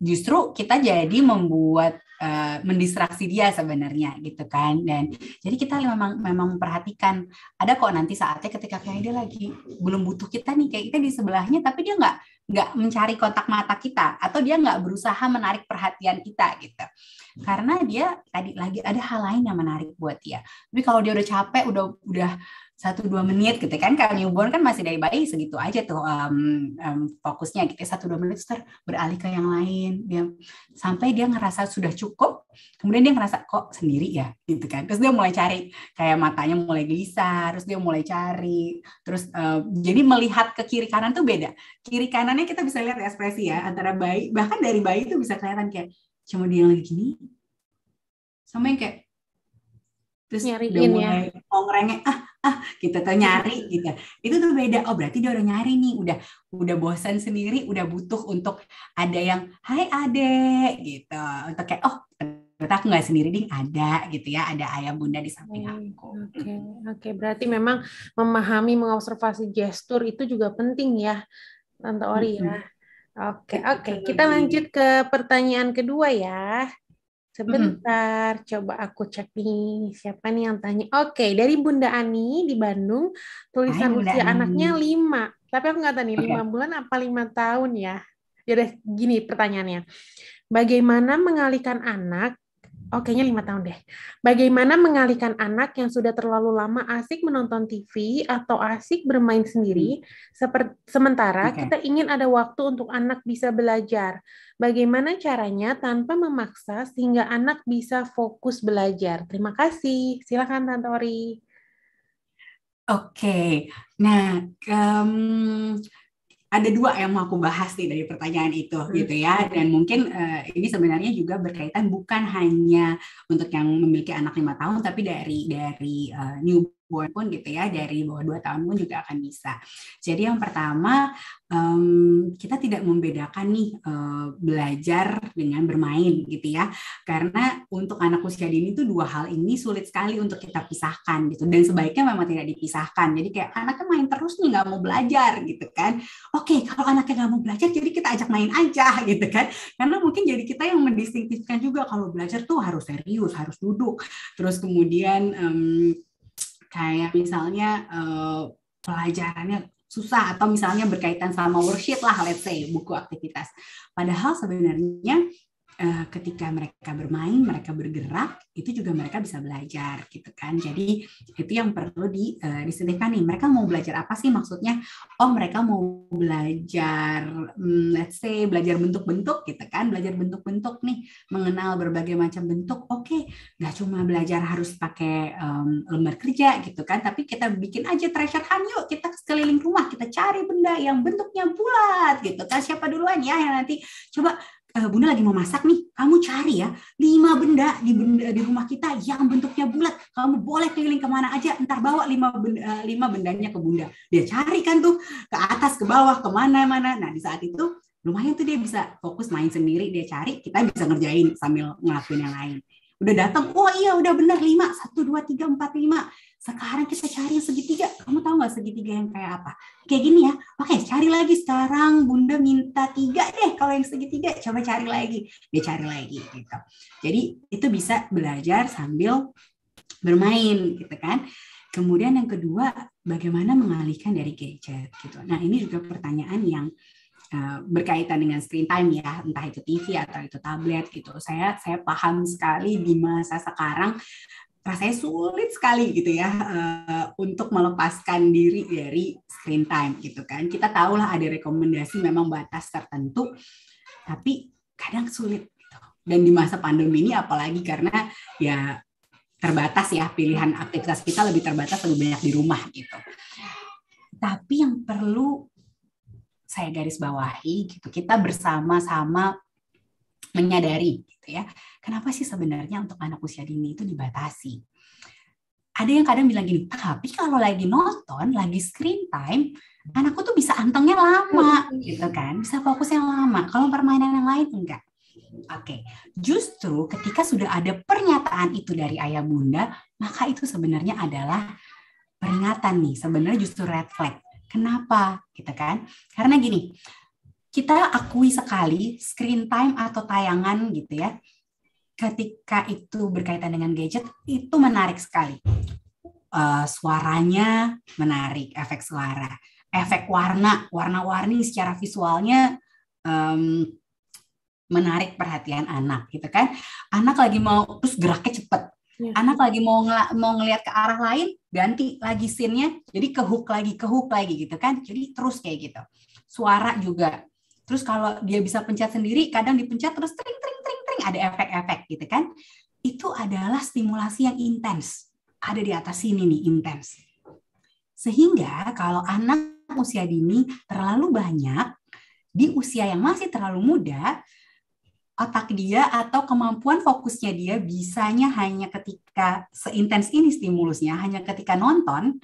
justru kita jadi membuat uh, mendistraksi dia sebenarnya gitu kan dan jadi kita memang memang memperhatikan ada kok nanti saatnya ketika kayak dia lagi belum butuh kita nih kayak kita di sebelahnya tapi dia nggak nggak mencari kontak mata kita atau dia nggak berusaha menarik perhatian kita gitu karena dia tadi lagi ada hal lain yang menarik buat dia tapi kalau dia udah capek udah udah satu dua menit gitu kan kalau newborn kan masih dari bayi segitu aja tuh um, um, fokusnya gitu ya, satu dua menit ter beralih ke yang lain dia sampai dia ngerasa sudah cukup kemudian dia ngerasa kok sendiri ya gitu kan terus dia mulai cari kayak matanya mulai gelisah terus dia mulai cari terus uh, jadi melihat ke kiri kanan tuh beda kiri kanannya kita bisa lihat ekspresi ya antara bayi bahkan dari bayi tuh bisa kelihatan kayak cuma dia lagi gini sama yang kayak terus Nyariin udah mulai ya. mau ngerengek ah ah gitu tuh nyari iya. gitu itu tuh beda oh berarti dia udah nyari nih udah udah bosan sendiri udah butuh untuk ada yang hai Ade gitu untuk kayak oh ternyata aku nggak sendiri ding ada gitu ya ada ayah bunda di samping aku oke okay. oke okay. berarti memang memahami mengobservasi gestur itu juga penting ya tante Ori ya oke okay, oke okay. kita lanjut ke pertanyaan kedua ya Sebentar, mm -hmm. coba aku cek nih siapa nih yang tanya. Oke, dari Bunda Ani di Bandung, tulisan Hai, usia Ani. anaknya 5. Tapi aku nggak tahu nih, okay. bulan apa lima tahun ya? Yaudah, gini pertanyaannya. Bagaimana mengalihkan anak Oke, oh, kayaknya lima tahun deh. Bagaimana mengalihkan anak yang sudah terlalu lama asik menonton TV atau asik bermain sendiri, hmm. seperti, sementara okay. kita ingin ada waktu untuk anak bisa belajar. Bagaimana caranya tanpa memaksa sehingga anak bisa fokus belajar? Terima kasih. Silakan Tantori. Oke, okay. nah um, ada dua yang mau aku bahas nih dari pertanyaan itu hmm. gitu ya dan mungkin uh, ini sebenarnya juga berkaitan bukan hanya untuk yang memiliki anak lima tahun tapi dari dari uh, eh, new pun pun gitu ya dari bawah dua tahun pun juga akan bisa. Jadi yang pertama um, kita tidak membedakan nih uh, belajar dengan bermain gitu ya karena untuk anak usia dini itu dua hal ini sulit sekali untuk kita pisahkan gitu dan sebaiknya memang tidak dipisahkan. Jadi kayak anaknya main terus nih nggak mau belajar gitu kan. Oke kalau anaknya nggak mau belajar jadi kita ajak main aja gitu kan karena mungkin jadi kita yang mendistingkan juga kalau belajar tuh harus serius harus duduk terus kemudian um, kayak misalnya uh, pelajarannya susah atau misalnya berkaitan sama worksheet lah let's say buku aktivitas. Padahal sebenarnya Eh, ketika mereka bermain, mereka bergerak, itu juga mereka bisa belajar gitu kan. Jadi itu yang perlu di, uh, eh, disediakan nih. Mereka mau belajar apa sih maksudnya? Oh mereka mau belajar, hmm, let's say belajar bentuk-bentuk gitu kan, belajar bentuk-bentuk nih, mengenal berbagai macam bentuk. Oke, okay, nggak cuma belajar harus pakai um, lembar kerja gitu kan, tapi kita bikin aja treasure hunt yuk. Kita keliling rumah, kita cari benda yang bentuknya bulat gitu kan. Siapa duluan ya yang nanti coba Eh, Bunda lagi mau masak nih, kamu cari ya lima benda di benda di rumah kita yang bentuknya bulat. Kamu boleh keliling kemana aja, ntar bawa lima benda, eh, lima bendanya ke Bunda. Dia cari kan tuh ke atas, ke bawah, kemana-mana. Nah di saat itu lumayan tuh dia bisa fokus main sendiri, dia cari, kita bisa ngerjain sambil ngelakuin yang lain udah datang oh iya udah benar lima satu dua tiga empat lima sekarang kita cari yang segitiga. Kamu tahu nggak segitiga yang kayak apa? Kayak gini ya. Oke, cari lagi sekarang. Bunda minta tiga deh. Kalau yang segitiga, coba cari lagi. Dia cari lagi gitu. Jadi itu bisa belajar sambil bermain gitu kan. Kemudian yang kedua, bagaimana mengalihkan dari gadget gitu. Nah ini juga pertanyaan yang eh, berkaitan dengan screen time ya, entah itu TV atau itu tablet gitu. Saya saya paham sekali di masa sekarang rasanya sulit sekali gitu ya uh, untuk melepaskan diri dari screen time gitu kan. Kita tahulah ada rekomendasi memang batas tertentu, tapi kadang sulit. Gitu. Dan di masa pandemi ini apalagi karena ya terbatas ya pilihan aktivitas kita lebih terbatas lebih banyak di rumah gitu. Tapi yang perlu saya garis bawahi gitu kita bersama-sama menyadari gitu ya. Kenapa sih sebenarnya untuk anak usia dini itu dibatasi? Ada yang kadang bilang gini, tapi kalau lagi nonton, lagi screen time, anakku tuh bisa antengnya lama gitu kan, bisa fokusnya lama. Kalau permainan yang lain enggak. Oke, okay. justru ketika sudah ada pernyataan itu dari ayah bunda, maka itu sebenarnya adalah peringatan nih, sebenarnya justru red flag. Kenapa? Gitu kan? Karena gini, kita akui sekali screen time atau tayangan gitu ya ketika itu berkaitan dengan gadget itu menarik sekali uh, suaranya menarik efek suara efek warna warna-warni secara visualnya um, menarik perhatian anak gitu kan anak lagi mau terus geraknya cepet ya. anak lagi mau ng mau ngelihat ke arah lain ganti lagi scene-nya, jadi ke hook lagi ke hook lagi gitu kan jadi terus kayak gitu suara juga Terus kalau dia bisa pencet sendiri, kadang dipencet terus tring tring tring tring ada efek-efek gitu kan. Itu adalah stimulasi yang intens. Ada di atas sini nih intens. Sehingga kalau anak usia dini terlalu banyak di usia yang masih terlalu muda, otak dia atau kemampuan fokusnya dia bisanya hanya ketika seintens ini stimulusnya, hanya ketika nonton,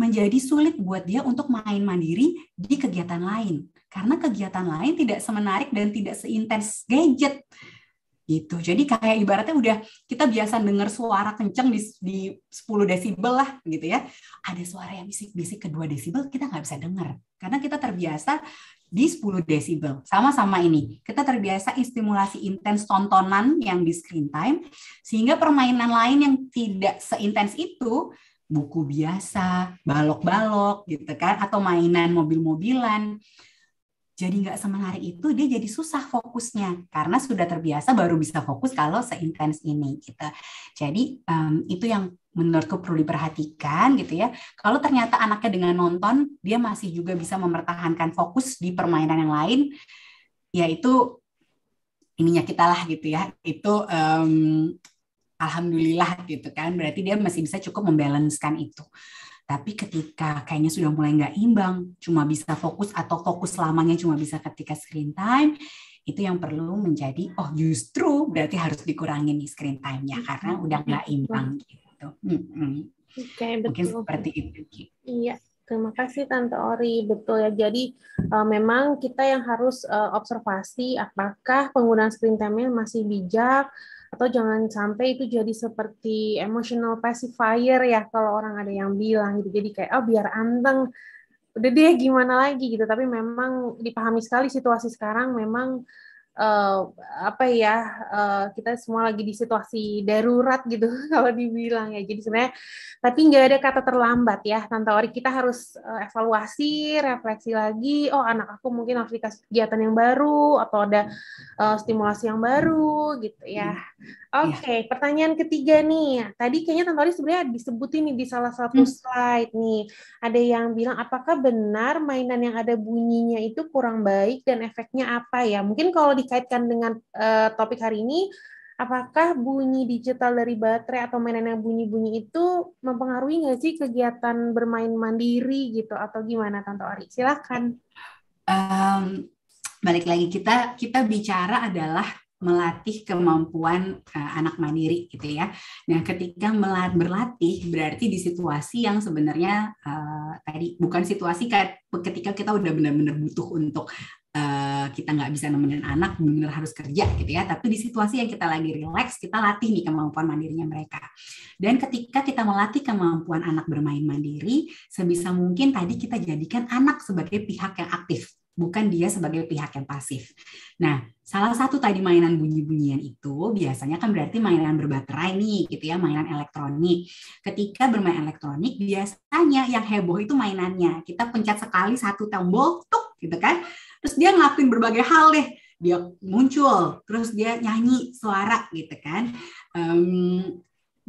menjadi sulit buat dia untuk main mandiri di kegiatan lain. Karena kegiatan lain tidak semenarik dan tidak seintens gadget. Gitu. Jadi kayak ibaratnya udah kita biasa dengar suara kenceng di, di 10 desibel lah gitu ya. Ada suara yang bisik-bisik ke 2 desibel kita nggak bisa dengar. Karena kita terbiasa di 10 desibel. Sama-sama ini. Kita terbiasa stimulasi intens tontonan yang di screen time sehingga permainan lain yang tidak seintens itu buku biasa, balok-balok gitu kan, atau mainan mobil-mobilan. Jadi nggak semenarik itu, dia jadi susah fokusnya karena sudah terbiasa baru bisa fokus kalau seintens ini gitu. Jadi um, itu yang menurutku perlu diperhatikan gitu ya. Kalau ternyata anaknya dengan nonton dia masih juga bisa mempertahankan fokus di permainan yang lain, yaitu ininya kita lah gitu ya. Itu um, alhamdulillah gitu kan berarti dia masih bisa cukup membalancekan itu tapi ketika kayaknya sudah mulai nggak imbang cuma bisa fokus atau fokus lamanya cuma bisa ketika screen time itu yang perlu menjadi oh justru berarti harus dikurangin nih screen time-nya hmm, karena udah hmm, nggak imbang gitu. -hmm. hmm. Oke, okay, betul. Mungkin seperti itu. Iya, terima kasih Tante Ori. Betul ya. Jadi uh, memang kita yang harus uh, observasi apakah penggunaan screen time-nya masih bijak atau jangan sampai itu jadi seperti emotional pacifier ya kalau orang ada yang bilang gitu jadi kayak oh biar anteng udah deh gimana lagi gitu tapi memang dipahami sekali situasi sekarang memang uh, apa ya uh, kita semua lagi di situasi darurat gitu kalau dibilang ya jadi sebenarnya tapi nggak ada kata terlambat ya tante ori kita harus eh, evaluasi refleksi lagi oh anak aku mungkin harus dikasih kegiatan yang baru atau ada uh, stimulasi yang baru gitu ya hmm. oke okay, iya. pertanyaan ketiga nih tadi kayaknya tante ori sebenarnya disebutin nih di salah satu hmm. slide nih ada yang bilang apakah benar mainan yang ada bunyinya itu kurang baik dan efeknya apa ya mungkin kalau dikaitkan dengan uh, topik hari ini, apakah bunyi digital dari baterai atau mainan yang bunyi-bunyi itu mempengaruhi nggak sih kegiatan bermain mandiri gitu atau gimana Tante Ori? Silahkan. Um, balik lagi kita kita bicara adalah melatih kemampuan uh, anak mandiri gitu ya. Nah, ketika melat berlatih berarti di situasi yang sebenarnya uh, tadi bukan situasi ketika kita udah benar-benar butuh untuk Eh, kita nggak bisa nemenin anak benar harus kerja gitu ya tapi di situasi yang kita lagi relax kita latih nih kemampuan mandirinya mereka dan ketika kita melatih kemampuan anak bermain mandiri sebisa mungkin tadi kita jadikan anak sebagai pihak yang aktif bukan dia sebagai pihak yang pasif. Nah, salah satu tadi mainan bunyi-bunyian itu biasanya kan berarti mainan berbaterai nih gitu ya, mainan elektronik. Ketika bermain elektronik biasanya yang heboh itu mainannya. Kita pencet sekali satu tombol, tuk gitu kan. Terus dia ngelakuin berbagai hal deh. Dia muncul, terus dia nyanyi suara gitu kan. Um,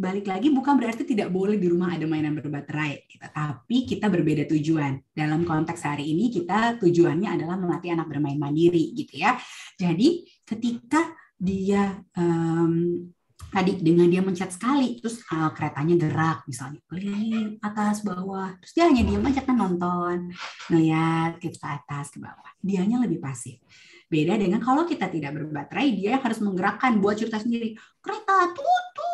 balik lagi bukan berarti tidak boleh di rumah ada mainan berbaterai, gitu. tapi kita berbeda tujuan. Dalam konteks hari ini kita tujuannya adalah melatih anak bermain mandiri gitu ya. Jadi ketika dia um, tadi dengan dia mencet sekali terus uh, keretanya gerak misalnya keliling atas bawah terus dia hanya dia mencet kan nonton ngeliat ke atas ke bawah dianya lebih pasif beda dengan kalau kita tidak berbaterai dia harus menggerakkan buat cerita sendiri kereta tutup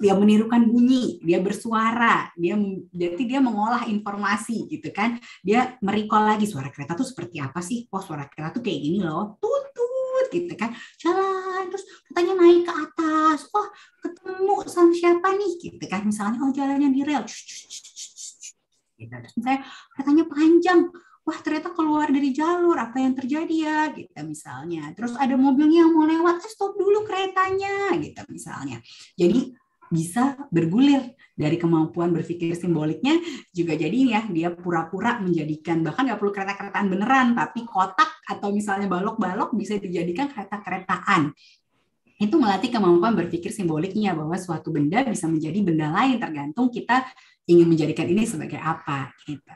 dia menirukan bunyi, dia bersuara, dia jadi dia mengolah informasi gitu kan. Dia merecall lagi suara kereta tuh seperti apa sih? Oh, suara kereta tuh kayak gini loh. Tutut gitu kan. Jalan terus katanya naik ke atas. wah ketemu sama siapa nih gitu kan. Misalnya oh jalannya di rel. Gitu. Terus misalnya katanya panjang wah ternyata keluar dari jalur apa yang terjadi ya gitu misalnya terus ada mobilnya yang mau lewat eh, stop dulu keretanya gitu misalnya jadi bisa bergulir dari kemampuan berpikir simboliknya juga jadi ya dia pura-pura menjadikan bahkan nggak perlu kereta-keretaan beneran tapi kotak atau misalnya balok-balok bisa dijadikan kereta-keretaan itu melatih kemampuan berpikir simboliknya bahwa suatu benda bisa menjadi benda lain tergantung kita ingin menjadikan ini sebagai apa gitu.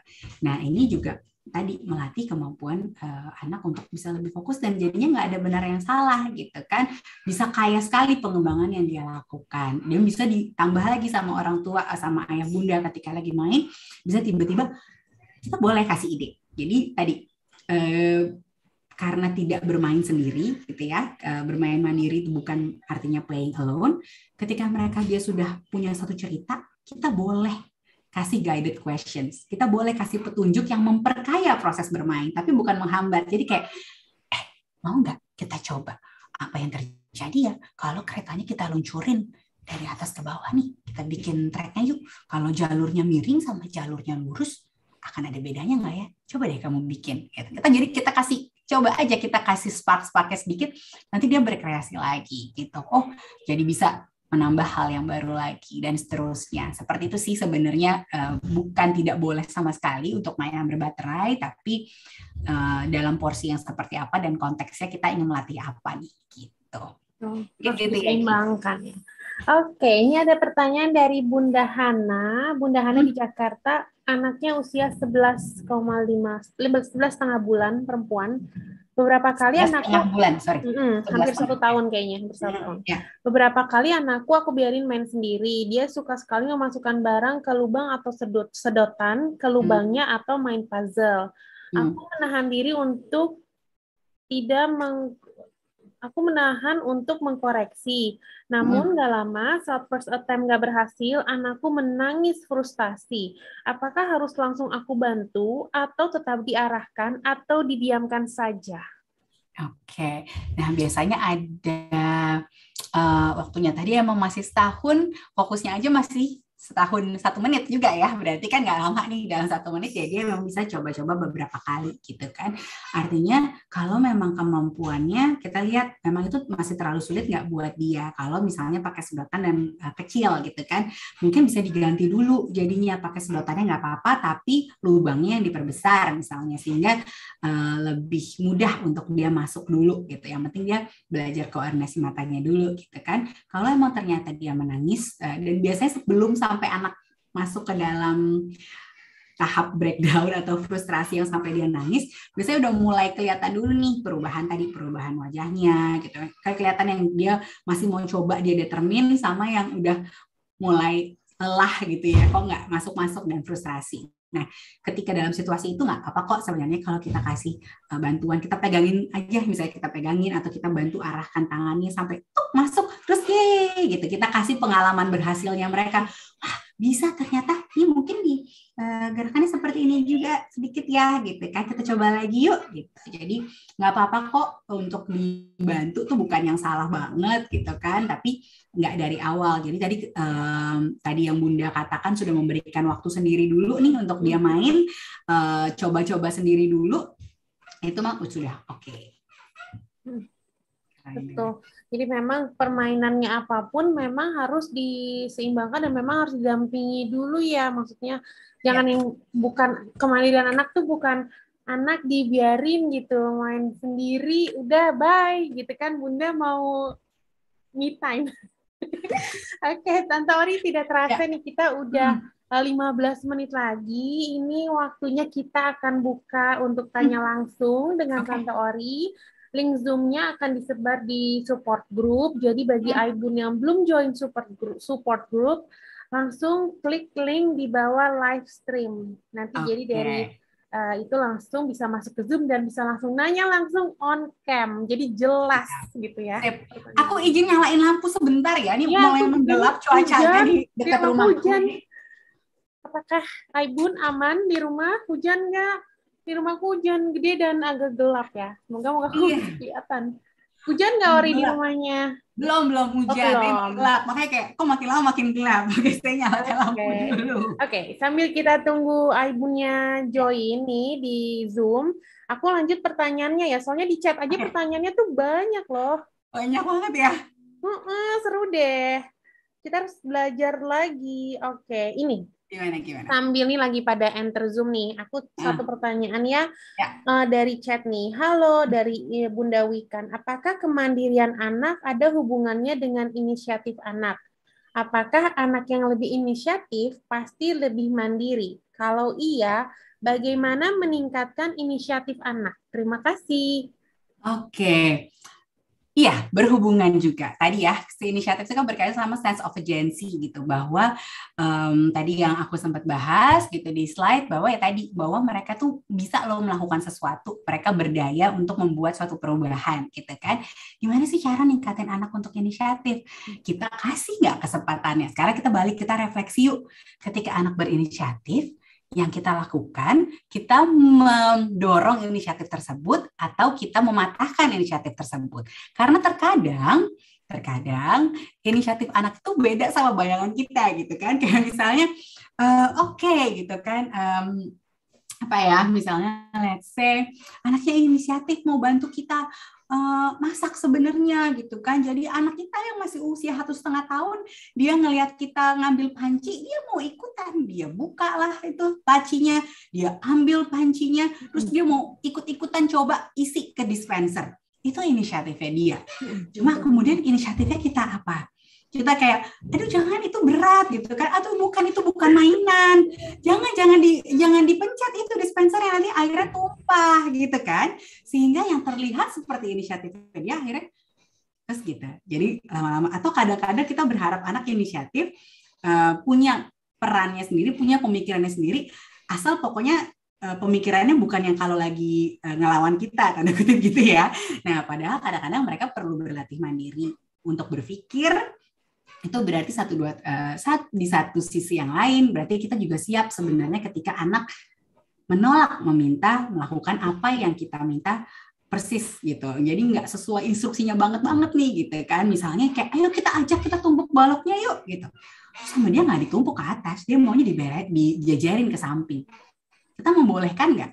Nah, ini juga tadi melatih kemampuan uh, anak untuk bisa lebih fokus dan jadinya nggak ada benar yang salah gitu kan bisa kaya sekali pengembangan yang dia lakukan dia bisa ditambah lagi sama orang tua eh, sama ayah bunda ketika lagi main bisa tiba-tiba kita boleh kasih ide jadi tadi uh, karena tidak bermain sendiri gitu ya bermain mandiri itu bukan artinya playing alone ketika mereka dia sudah punya satu cerita kita boleh kasih guided questions. Kita boleh kasih petunjuk yang memperkaya proses bermain, tapi bukan menghambat. Jadi kayak, eh, mau nggak kita coba? Apa yang terjadi ya kalau keretanya kita luncurin dari atas ke bawah nih? Kita bikin treknya yuk. Kalau jalurnya miring sama jalurnya lurus, akan ada bedanya nggak ya? Coba deh kamu bikin. Gitu. Kita jadi kita kasih coba aja kita kasih spark sparknya sedikit nanti dia berkreasi lagi gitu oh jadi bisa menambah hal yang baru lagi dan seterusnya. Seperti itu sih sebenarnya uh, bukan tidak boleh sama sekali untuk mainan berbaterai, tapi uh, dalam porsi yang seperti apa dan konteksnya kita ingin melatih apa nih gitu. Oh, seimbangkan. Ya. Oke, ini ada pertanyaan dari Bunda Hana. Bunda Hana hmm. di Jakarta, anaknya usia 11,5 11 setengah bulan perempuan beberapa kali anakku bulan, sorry. Mm -hmm, hampir satu tahun kayaknya, hampir satu tahun. Yeah. Beberapa kali anakku aku biarin main sendiri. Dia suka sekali memasukkan barang ke lubang atau sedot sedotan ke hmm. lubangnya hmm. atau main puzzle. Hmm. Aku menahan diri untuk tidak meng aku menahan untuk mengkoreksi. Namun hmm. gak lama saat first attempt gak berhasil, anakku menangis frustasi. Apakah harus langsung aku bantu atau tetap diarahkan atau didiamkan saja? Oke, okay. nah biasanya ada uh, waktunya tadi emang masih setahun, fokusnya aja masih setahun satu menit juga ya berarti kan nggak lama nih dalam satu menit ya dia memang bisa coba-coba beberapa kali gitu kan artinya kalau memang kemampuannya kita lihat memang itu masih terlalu sulit nggak buat dia kalau misalnya pakai sedotan dan eh, kecil gitu kan mungkin bisa diganti dulu jadinya pakai sedotannya nggak apa-apa tapi lubangnya yang diperbesar misalnya sehingga uh, lebih mudah untuk dia masuk dulu gitu yang penting dia belajar koordinasi matanya dulu gitu kan kalau emang ternyata dia menangis uh, dan biasanya sebelum sampai anak masuk ke dalam tahap breakdown atau frustrasi yang sampai dia nangis, biasanya udah mulai kelihatan dulu nih perubahan tadi perubahan wajahnya gitu. Kayak kelihatan yang dia masih mau coba dia determin sama yang udah mulai lelah gitu ya, kok nggak masuk-masuk dan frustrasi. Nah, ketika dalam situasi itu nggak apa-apa kok sebenarnya kalau kita kasih uh, bantuan, kita pegangin aja misalnya kita pegangin atau kita bantu arahkan tangannya sampai tuh masuk terus yeay, gitu. Kita kasih pengalaman berhasilnya mereka. Wah, bisa ternyata ini mungkin di uh, eh, gerakannya seperti ini juga sedikit ya gitu kan kita coba lagi yuk gitu jadi nggak apa-apa kok untuk dibantu tuh bukan yang salah banget gitu kan tapi nggak dari awal jadi tadi um, tadi yang bunda katakan sudah memberikan waktu sendiri dulu nih untuk dia hmm. main coba eh, coba-coba sendiri dulu itu mah sudah oke okay. Hmm. Betul. Jadi memang permainannya apapun memang harus diseimbangkan dan memang harus didampingi dulu ya. Maksudnya jangan ya. yang bukan kemandirian anak tuh bukan anak dibiarin gitu main sendiri udah bye gitu kan Bunda mau me time. Oke, okay, Tante Ori tidak terasa ya. nih kita udah hmm. 15 eh, menit lagi. Ini waktunya kita akan buka untuk tanya hmm. langsung dengan okay. Tante Ori. Link Zoom-nya akan disebar di support group. Jadi bagi Aibun hmm. yang belum join support group, support group langsung klik link di bawah live stream. Nanti okay. jadi dari uh, itu langsung bisa masuk ke Zoom dan bisa langsung nanya langsung on cam. Jadi jelas ya. gitu ya. Sip. Aku izin nyalain lampu sebentar ya. Ini ya, mulai menggelap cuacanya di dekat rumah. Hujan. Apakah Aibun aman di rumah? Hujan nggak? di rumahku hujan gede dan agak gelap ya. Semoga-moga aku yeah. kelihatan. Hujan nggak hari di rumahnya? Belum belum oh, hujan, oh, belum. gelap. Makanya kayak kok makin lama makin gelap. Oke, stay nyala okay. lampu dulu. Oke, okay. sambil kita tunggu ibunya Joy ini di Zoom, aku lanjut pertanyaannya ya. Soalnya di chat aja okay. pertanyaannya tuh banyak loh. Banyak banget ya. Mm -mm, seru deh. Kita harus belajar lagi. Oke, okay. ini Gimana, gimana? Sambil nih lagi pada enter Zoom nih, aku hmm. satu pertanyaan ya, ya. Uh, dari chat nih. Halo dari e, Bunda Wikan, apakah kemandirian anak ada hubungannya dengan inisiatif anak? Apakah anak yang lebih inisiatif pasti lebih mandiri? Kalau iya, bagaimana meningkatkan inisiatif anak? Terima kasih. Oke, okay. Iya, berhubungan juga. Tadi ya, si inisiatif itu kan berkaitan sama sense of agency gitu, bahwa um, tadi yang aku sempat bahas gitu di slide, bahwa ya tadi, bahwa mereka tuh bisa loh melakukan sesuatu, mereka berdaya untuk membuat suatu perubahan gitu kan. Gimana sih cara ningkatin anak untuk inisiatif? Kita kasih nggak kesempatannya? Sekarang kita balik, kita refleksi yuk. Ketika anak berinisiatif, yang kita lakukan, kita mendorong inisiatif tersebut atau kita mematahkan inisiatif tersebut. Karena terkadang terkadang inisiatif anak itu beda sama bayangan kita gitu kan. Kayak misalnya uh, oke okay, gitu kan um, apa ya misalnya let's say anaknya inisiatif mau bantu kita Eh, masak sebenarnya gitu kan. Jadi anak kita yang masih usia satu setengah tahun dia ngelihat kita ngambil panci, dia mau ikutan, dia buka lah itu pacinya, dia ambil pancinya, terus dia mau ikut-ikutan coba isi ke dispenser. Itu inisiatifnya dia. Hmm, Cuma kemudian inisiatifnya kita apa? kita kayak aduh jangan itu berat gitu kan atau bukan itu bukan mainan jangan jangan di jangan dipencet itu dispenser yang nanti airnya tumpah gitu kan sehingga yang terlihat seperti inisiatif dia akhirnya terus gitu jadi lama-lama atau kadang-kadang kita berharap anak inisiatif uh, punya perannya sendiri punya pemikirannya sendiri asal pokoknya eh, pemikirannya bukan yang kalau lagi eh, ngelawan kita tanda kutip gitu ya nah padahal kadang-kadang mereka perlu berlatih mandiri untuk berpikir itu berarti satu dua uh, eh, saat di satu sisi yang lain berarti kita juga siap sebenarnya ketika anak menolak meminta melakukan apa yang kita minta persis gitu jadi nggak sesuai instruksinya banget banget nih gitu kan misalnya kayak ayo kita ajak kita tumpuk baloknya yuk gitu sama dia nggak ditumpuk ke atas dia maunya diberet dijajarin ke samping kita membolehkan nggak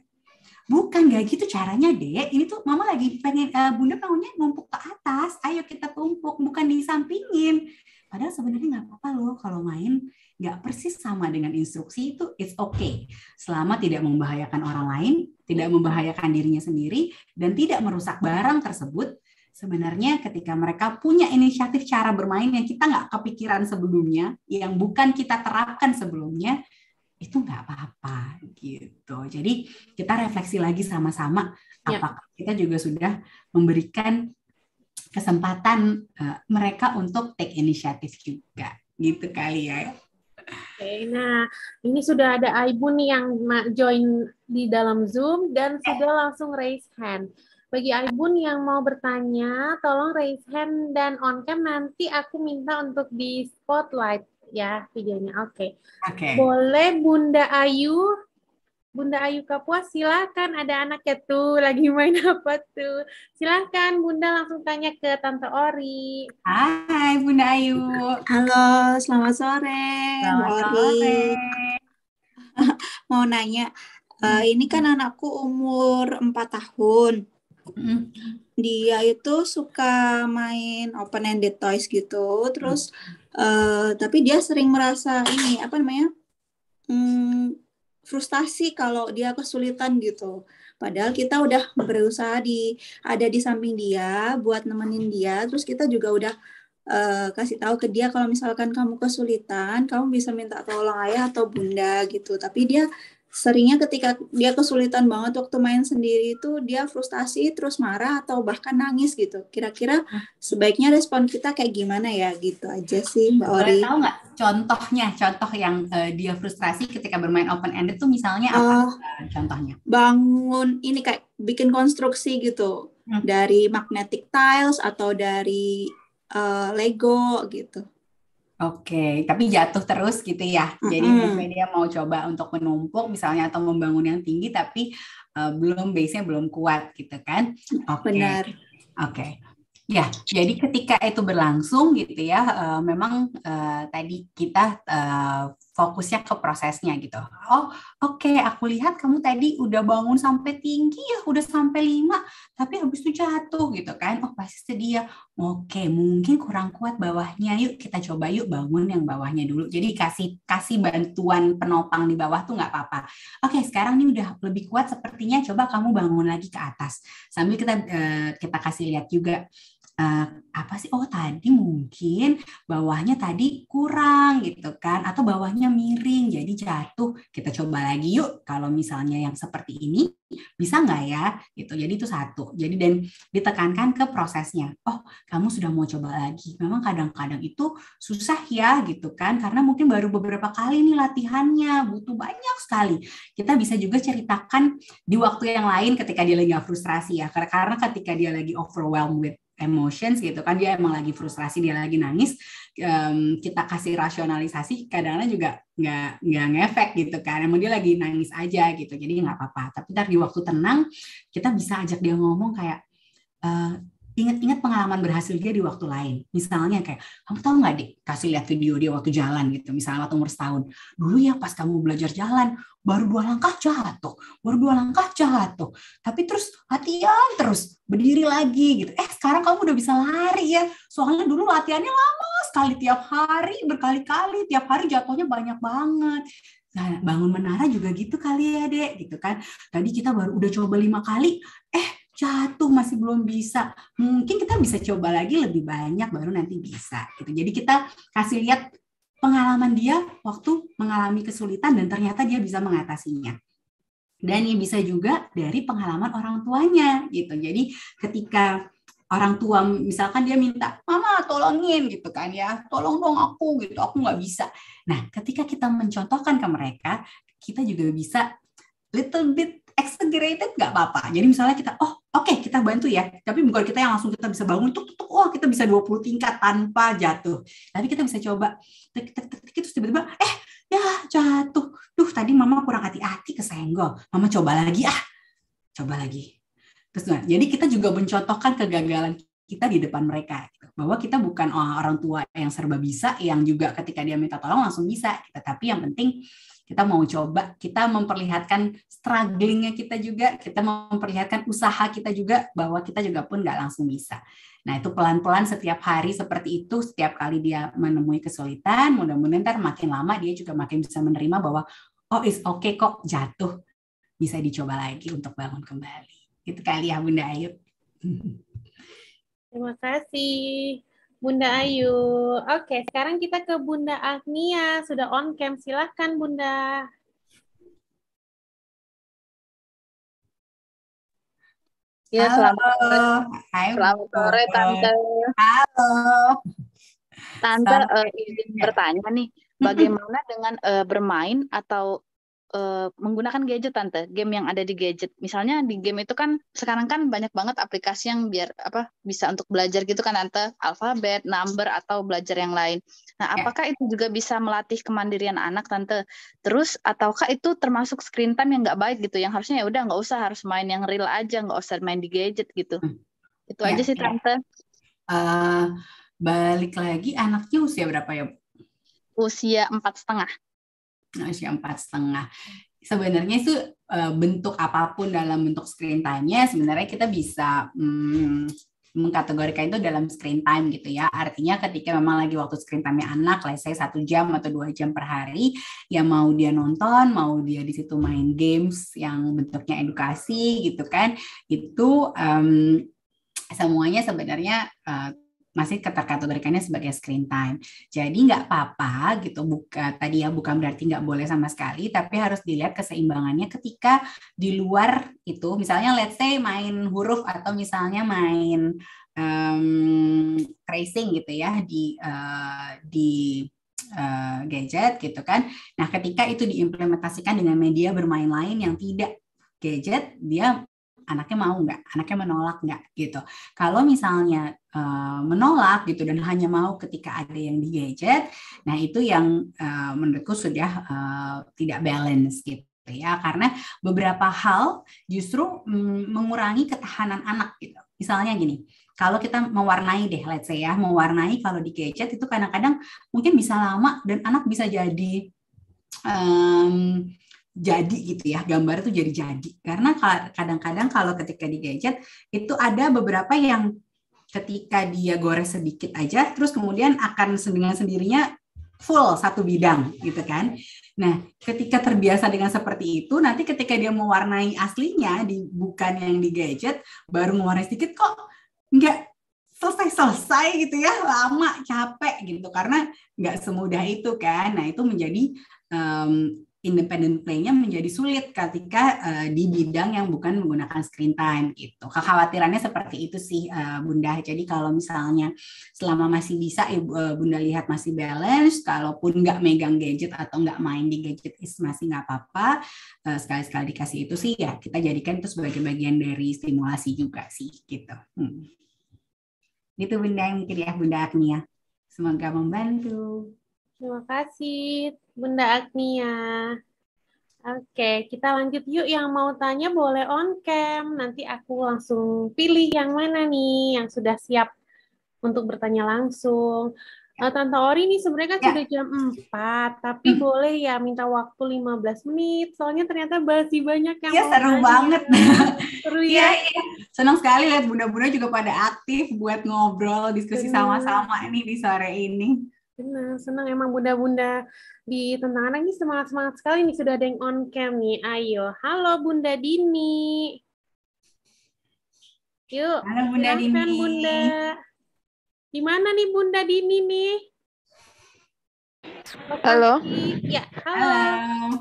bukan nggak gitu caranya deh ini tuh mama lagi pengen uh, bunda pengennya numpuk ke atas ayo kita tumpuk bukan disampingin Padahal sebenarnya nggak apa-apa loh kalau main nggak persis sama dengan instruksi itu it's okay. Selama tidak membahayakan orang lain, tidak membahayakan dirinya sendiri, dan tidak merusak barang tersebut, sebenarnya ketika mereka punya inisiatif cara bermain yang kita nggak kepikiran sebelumnya, yang bukan kita terapkan sebelumnya, itu nggak apa-apa gitu. Jadi kita refleksi lagi sama-sama ya. apakah kita juga sudah memberikan kesempatan uh, mereka untuk take inisiatif juga gitu kali ya. Oke, nah ini sudah ada Aibu nih yang join di dalam Zoom dan sudah langsung raise hand. Bagi Aibun yang mau bertanya, tolong raise hand dan on cam nanti aku minta untuk di spotlight ya videonya. Oke. Okay. Oke. Okay. Boleh Bunda Ayu Bunda Ayu Kapuas, silakan ada anak ya tuh lagi main apa tuh. Silakan Bunda langsung tanya ke Tante Ori. Hai Bunda Ayu. Halo, selamat sore. Selamat Ori. sore. Mau nanya, uh, ini kan anakku umur 4 tahun. Dia itu suka main open-ended toys gitu, terus uh, tapi dia sering merasa ini apa namanya? Hmm, frustasi kalau dia kesulitan gitu. Padahal kita udah berusaha di ada di samping dia buat nemenin dia, terus kita juga udah uh, kasih tahu ke dia kalau misalkan kamu kesulitan, kamu bisa minta tolong ayah atau bunda gitu. Tapi dia seringnya ketika dia kesulitan banget waktu main sendiri itu dia frustasi terus marah atau bahkan nangis gitu kira-kira sebaiknya respon kita kayak gimana ya gitu aja sih mbak Ori Boleh tahu nggak contohnya contoh yang uh, dia frustrasi ketika bermain open ended tuh misalnya apa uh, contohnya bangun ini kayak bikin konstruksi gitu hmm. dari magnetic tiles atau dari uh, Lego gitu Oke, tapi jatuh terus gitu ya. Jadi mm -hmm. dia mau coba untuk menumpuk misalnya atau membangun yang tinggi tapi uh, belum base-nya belum kuat gitu kan. Oke. Benar. Oke. Ya, jadi ketika itu berlangsung gitu ya, uh, memang uh, tadi kita uh, fokusnya ke prosesnya gitu. Oh, oke, okay, aku lihat kamu tadi udah bangun sampai tinggi ya, udah sampai lima, tapi habis itu jatuh gitu kan. Oh, pasti sedia. Ya. Oke, okay, mungkin kurang kuat bawahnya. Yuk kita coba yuk bangun yang bawahnya dulu. Jadi kasih kasih bantuan penopang di bawah tuh nggak apa-apa. Oke, okay, sekarang ini udah lebih kuat sepertinya coba kamu bangun lagi ke atas. Sambil kita eh, kita kasih lihat juga Eh, apa sih oh tadi mungkin bawahnya tadi kurang gitu kan atau bawahnya miring jadi jatuh kita coba lagi yuk kalau misalnya yang seperti ini bisa nggak ya gitu jadi itu satu jadi dan ditekankan ke prosesnya oh kamu sudah mau coba lagi memang kadang-kadang itu susah ya gitu kan karena mungkin baru beberapa kali nih latihannya butuh banyak sekali kita bisa juga ceritakan di waktu yang lain ketika dia lagi frustrasi ya karena ketika dia lagi overwhelmed with emotions gitu kan dia emang lagi frustrasi dia lagi nangis um, kita kasih rasionalisasi kadang-kadang juga nggak nggak ngefek gitu kan emang dia lagi nangis aja gitu jadi nggak apa-apa tapi ntar di waktu tenang kita bisa ajak dia ngomong kayak eh, ingat-ingat pengalaman berhasil dia di waktu lain. Misalnya kayak, kamu tahu nggak deh, kasih lihat video dia waktu jalan gitu, misalnya waktu umur setahun. Dulu ya pas kamu belajar jalan, baru dua langkah jatuh, baru dua langkah jatuh. Tapi terus latihan terus, berdiri lagi gitu. Eh sekarang kamu udah bisa lari ya, soalnya dulu latihannya lama sekali tiap hari, berkali-kali, tiap hari jatuhnya banyak banget. Nah, bangun menara juga gitu kali ya, Dek, gitu kan. Tadi kita baru udah coba lima kali, jatuh masih belum bisa mungkin kita bisa coba lagi lebih banyak baru nanti bisa gitu jadi kita kasih lihat pengalaman dia waktu mengalami kesulitan dan ternyata dia bisa mengatasinya dan yang bisa juga dari pengalaman orang tuanya gitu jadi ketika orang tua misalkan dia minta mama tolongin gitu kan ya tolong dong aku gitu aku nggak bisa nah ketika kita mencontohkan ke mereka kita juga bisa little bit exaggerated nggak apa-apa jadi misalnya kita oh oke okay, kita bantu ya tapi bukan kita yang langsung kita bisa bangun tuk tuk, oh, kita bisa 20 tingkat tanpa jatuh tapi kita bisa coba tuk, terus tiba-tiba eh ya jatuh duh tadi mama kurang hati-hati kesenggol mama coba lagi ah coba lagi terus nah, jadi kita juga mencontohkan kegagalan kita di depan mereka gitu. bahwa kita bukan orang tua yang serba bisa yang juga ketika dia minta tolong langsung bisa tetapi gitu. tapi yang penting kita mau coba kita memperlihatkan strugglingnya kita juga kita memperlihatkan usaha kita juga bahwa kita juga pun nggak langsung bisa nah itu pelan-pelan setiap hari seperti itu setiap kali dia menemui kesulitan mudah-mudahan ntar makin lama dia juga makin bisa menerima bahwa oh is okay kok jatuh bisa dicoba lagi untuk bangun kembali itu kali ya Bunda Ayu Terima kasih. Bunda Ayu. Oke, sekarang kita ke Bunda Agnia. Sudah on cam. Silahkan, Bunda. Ya, Halo. selamat Selamat sore, Tante. Halo. Tante, uh, izin bertanya nih, bagaimana dengan uh, bermain atau uh, menggunakan gadget tante game yang ada di gadget misalnya di game itu kan sekarang kan banyak banget aplikasi yang biar apa bisa untuk belajar gitu kan tante alfabet number atau belajar yang lain nah ya. apakah itu juga bisa melatih kemandirian anak tante terus ataukah itu termasuk screen time yang nggak baik gitu yang harusnya ya udah nggak usah harus main yang real aja nggak usah main di gadget gitu hmm. itu ya, aja sih ya. tante uh, balik lagi anaknya usia berapa ya usia empat setengah usia empat setengah sebenarnya itu eh, bentuk apapun dalam bentuk screen time-nya sebenarnya kita bisa hmm, mengkategorikan itu dalam screen time gitu ya. Artinya ketika memang lagi waktu screen time-nya anak, lah saya satu jam atau dua jam per hari, ya mau dia nonton, mau dia di situ main games yang bentuknya edukasi gitu kan, itu um, semuanya sebenarnya uh, masih keterkategorikannya sebagai screen time. Jadi nggak apa-apa gitu, buka tadi ya bukan berarti nggak boleh sama sekali, tapi harus dilihat keseimbangannya ketika di luar itu, misalnya let's say main huruf atau misalnya main um, tracing gitu ya di uh, di uh, gadget gitu kan. Nah ketika itu diimplementasikan dengan media bermain lain yang tidak gadget, dia anaknya mau nggak, anaknya menolak nggak gitu. Kalau misalnya Eh, menolak gitu dan hanya mau ketika ada yang digadget, nah itu yang eh, menurutku sudah eh, tidak balance gitu ya karena beberapa hal justru mm, mengurangi ketahanan anak gitu. Misalnya gini, kalau kita mewarnai deh, let's say ya, mewarnai kalau di gadget itu kadang-kadang mungkin bisa lama dan anak bisa jadi um, jadi gitu ya gambar itu jadi jadi karena kadang-kadang kalau ketika di gadget itu ada beberapa yang ketika dia gores sedikit aja terus kemudian akan dengan sendirinya full satu bidang gitu kan. Nah, ketika terbiasa dengan seperti itu, nanti ketika dia mewarnai aslinya di bukan yang di gadget, baru mewarnai sedikit kok nggak selesai-selesai gitu ya, lama capek gitu karena nggak semudah itu kan. Nah, itu menjadi um, independent play-nya menjadi sulit ketika uh, di bidang yang bukan menggunakan screen time gitu. Kekhawatirannya seperti itu sih uh, Bunda. Jadi kalau misalnya selama masih bisa uh, Bunda lihat masih balance, kalaupun nggak megang gadget atau nggak main di gadget is masih nggak apa-apa. Uh, sekali-sekali dikasih itu sih ya kita jadikan itu sebagai bagian dari stimulasi juga sih gitu. Hmm. Itu Bunda yang mungkin ya Bunda Agnia. Semoga membantu. Terima kasih, Bunda Agnia. Oke, kita lanjut yuk. Yang mau tanya boleh on cam. Nanti aku langsung pilih yang mana nih yang sudah siap untuk bertanya langsung. Nah, Tante Ori ini sebenarnya kan ya. sudah jam 4, tapi hmm. boleh ya minta waktu 15 menit. Soalnya ternyata masih banyak yang Iya seru nanya. banget. seru ya. ya, ya. Senang sekali lihat bunda-bunda juga pada aktif buat ngobrol, diskusi sama-sama ini di sore ini. Senang, senang emang bunda-bunda di Tentang Anak ini semangat-semangat sekali nih sudah ada yang on cam nih. Ayo, halo Bunda Dini. Yuk, halo Bunda Dini. Bunda. Di mana nih Bunda Dini nih? Halo. Ya, halo. halo.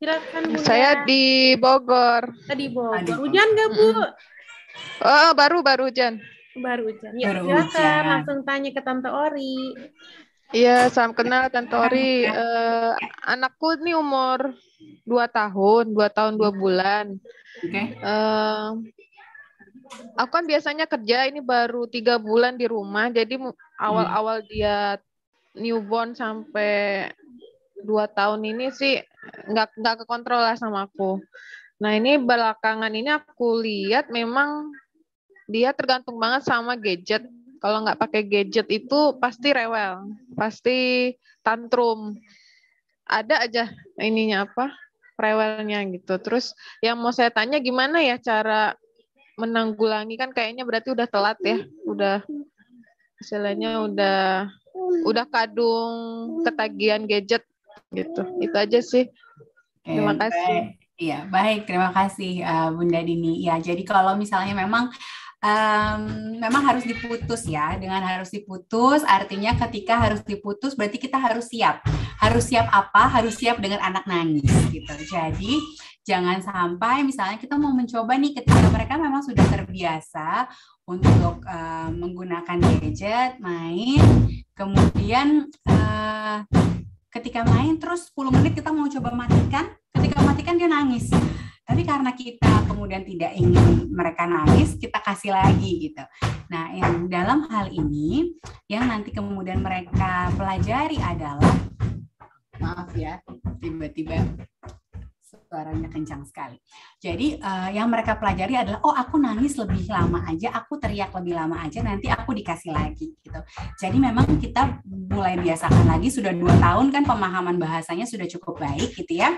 Silakan Bunda. Saya di Bogor. Tadi Bogor. Hujan nggak Bu? Hmm. Oh, baru baru hujan. Baru hujan. Ya, baru silakan hujan. langsung tanya ke Tante Ori. Iya, salam kenal Tante Ori. Uh, anakku ini umur 2 tahun, 2 tahun 2 bulan. Oke. Okay. Uh, eh, aku kan biasanya kerja ini baru tiga bulan di rumah, jadi awal-awal hmm. dia newborn sampai 2 tahun ini sih nggak nggak kekontrol lah sama aku. Nah ini belakangan ini aku lihat memang dia tergantung banget sama gadget kalau nggak pakai gadget itu pasti rewel, pasti tantrum. Ada aja ininya apa? rewelnya gitu. Terus yang mau saya tanya gimana ya cara menanggulangi kan kayaknya berarti udah telat ya, udah misalnya udah udah kadung ketagihan gadget gitu. Itu aja sih. Terima kasih. Iya, baik. Terima kasih uh, Bunda Dini. Ya, jadi kalau misalnya memang um, memang harus diputus ya. Dengan harus diputus, artinya ketika harus diputus berarti kita harus siap. Harus siap apa? Harus siap dengan anak nangis gitu. Jadi jangan sampai misalnya kita mau mencoba nih ketika mereka memang sudah terbiasa untuk uh, menggunakan gadget, main, kemudian uh, ketika main terus 10 menit kita mau coba matikan, ketika matikan dia nangis. Tapi karena kita kemudian tidak ingin mereka nangis, kita kasih lagi gitu. Nah, yang dalam hal ini yang nanti kemudian mereka pelajari adalah maaf ya, tiba-tiba suaranya kencang sekali. Jadi uh, yang mereka pelajari adalah oh aku nangis lebih lama aja, aku teriak lebih lama aja, nanti aku dikasih lagi gitu. Jadi memang kita mulai biasakan lagi sudah dua tahun kan pemahaman bahasanya sudah cukup baik gitu ya.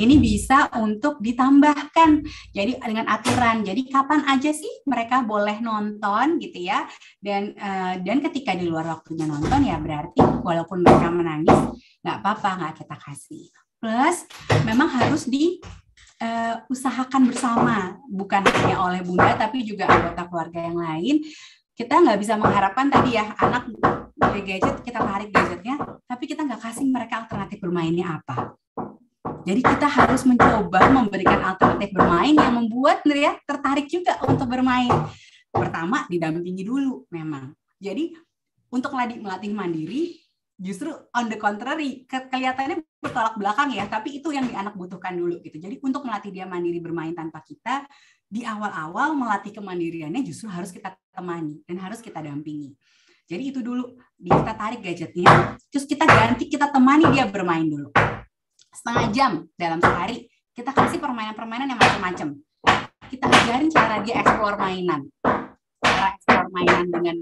Ini bisa untuk ditambahkan jadi dengan aturan. Jadi kapan aja sih mereka boleh nonton gitu ya dan uh, dan ketika di luar waktunya nonton ya berarti walaupun mereka menangis nggak apa-apa nggak kita kasih plus memang harus di uh, usahakan bersama bukan hanya oleh bunda tapi juga anggota keluarga yang lain kita nggak bisa mengharapkan tadi ya anak beli gadget kita tarik gadgetnya tapi kita nggak kasih mereka alternatif bermainnya apa jadi kita harus mencoba memberikan alternatif bermain yang membuat ya tertarik juga untuk bermain pertama didampingi dulu memang jadi untuk melatih mandiri justru on the contrary kelihatannya bertolak belakang ya tapi itu yang di anak butuhkan dulu gitu jadi untuk melatih dia mandiri bermain tanpa kita di awal-awal melatih kemandiriannya justru harus kita temani dan harus kita dampingi jadi itu dulu kita tarik gadgetnya terus kita ganti kita temani dia bermain dulu setengah jam dalam sehari kita kasih permainan-permainan yang macam-macam kita ajarin cara dia eksplor mainan cara eksplor mainan dengan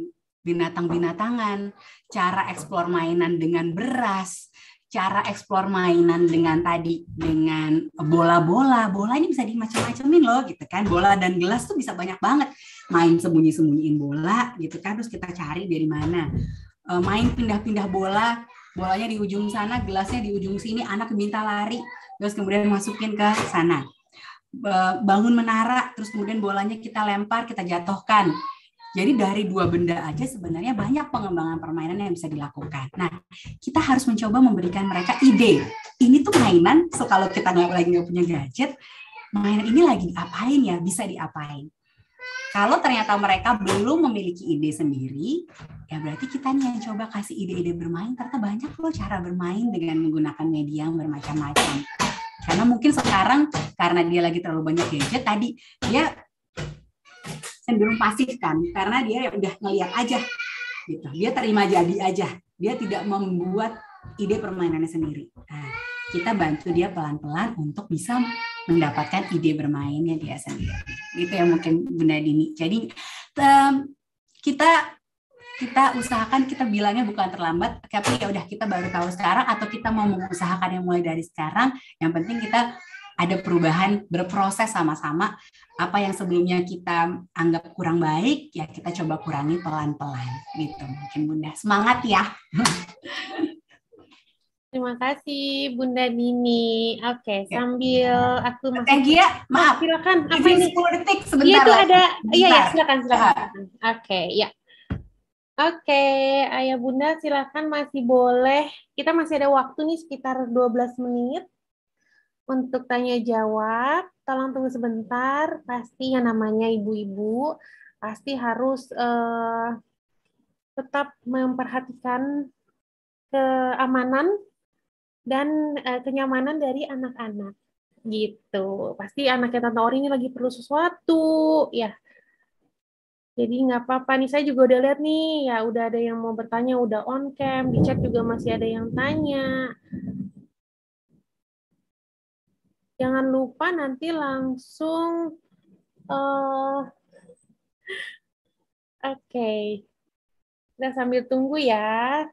binatang-binatangan, cara eksplor mainan dengan beras, cara eksplor mainan dengan tadi dengan bola-bola. Bola ini bisa dimacam-macamin loh gitu kan. Bola dan gelas tuh bisa banyak banget. Main sembunyi-sembunyiin bola gitu kan terus kita cari dari mana. E, main pindah-pindah bola, bolanya di ujung sana, gelasnya di ujung sini, anak minta lari terus kemudian masukin ke sana. E, bangun menara terus kemudian bolanya kita lempar, kita jatuhkan jadi dari dua benda aja sebenarnya banyak pengembangan permainan yang bisa dilakukan. Nah, kita harus mencoba memberikan mereka ide. Ini tuh mainan, so kalau kita nggak lagi nggak punya gadget, mainan ini lagi diapain ya, bisa diapain. Kalau ternyata mereka belum memiliki ide sendiri, ya berarti kita nih yang coba kasih ide-ide bermain. Ternyata banyak loh cara bermain dengan menggunakan media yang bermacam-macam. Karena mungkin sekarang karena dia lagi terlalu banyak gadget tadi, dia cenderung pasif kan karena dia udah ngeliat aja gitu dia terima jadi aja dia tidak membuat ide permainannya sendiri nah, kita bantu dia pelan-pelan untuk bisa mendapatkan ide bermainnya dia sendiri Itu yang mungkin benar Dini jadi kita kita usahakan kita bilangnya bukan terlambat tapi ya udah kita baru tahu sekarang atau kita mau mengusahakan yang mulai dari sekarang yang penting kita ada perubahan berproses sama-sama apa yang sebelumnya kita anggap kurang baik ya kita coba kurangi pelan-pelan gitu mungkin bunda semangat ya Terima kasih Bunda Dini. Oke, okay, ya. sambil aku masuk. Thank ya. Maaf. Silakan. Apa ini? 10 detik iya, sebentar. Iya, itu ada. Iya, ya, silakan, iya. silakan. Oke, ya. Okay, ya. Oke, okay, Ayah Bunda silakan masih boleh. Kita masih ada waktu nih sekitar 12 menit untuk tanya jawab, tolong tunggu sebentar. Pasti yang namanya ibu-ibu pasti harus eh, tetap memperhatikan keamanan dan eh, kenyamanan dari anak-anak gitu. Pasti anaknya Tante Ori ini lagi perlu sesuatu, ya. Jadi nggak apa-apa nih, saya juga udah lihat nih, ya udah ada yang mau bertanya, udah on cam, di chat juga masih ada yang tanya. Jangan lupa nanti langsung uh, Oke. Okay. Kita sambil tunggu ya.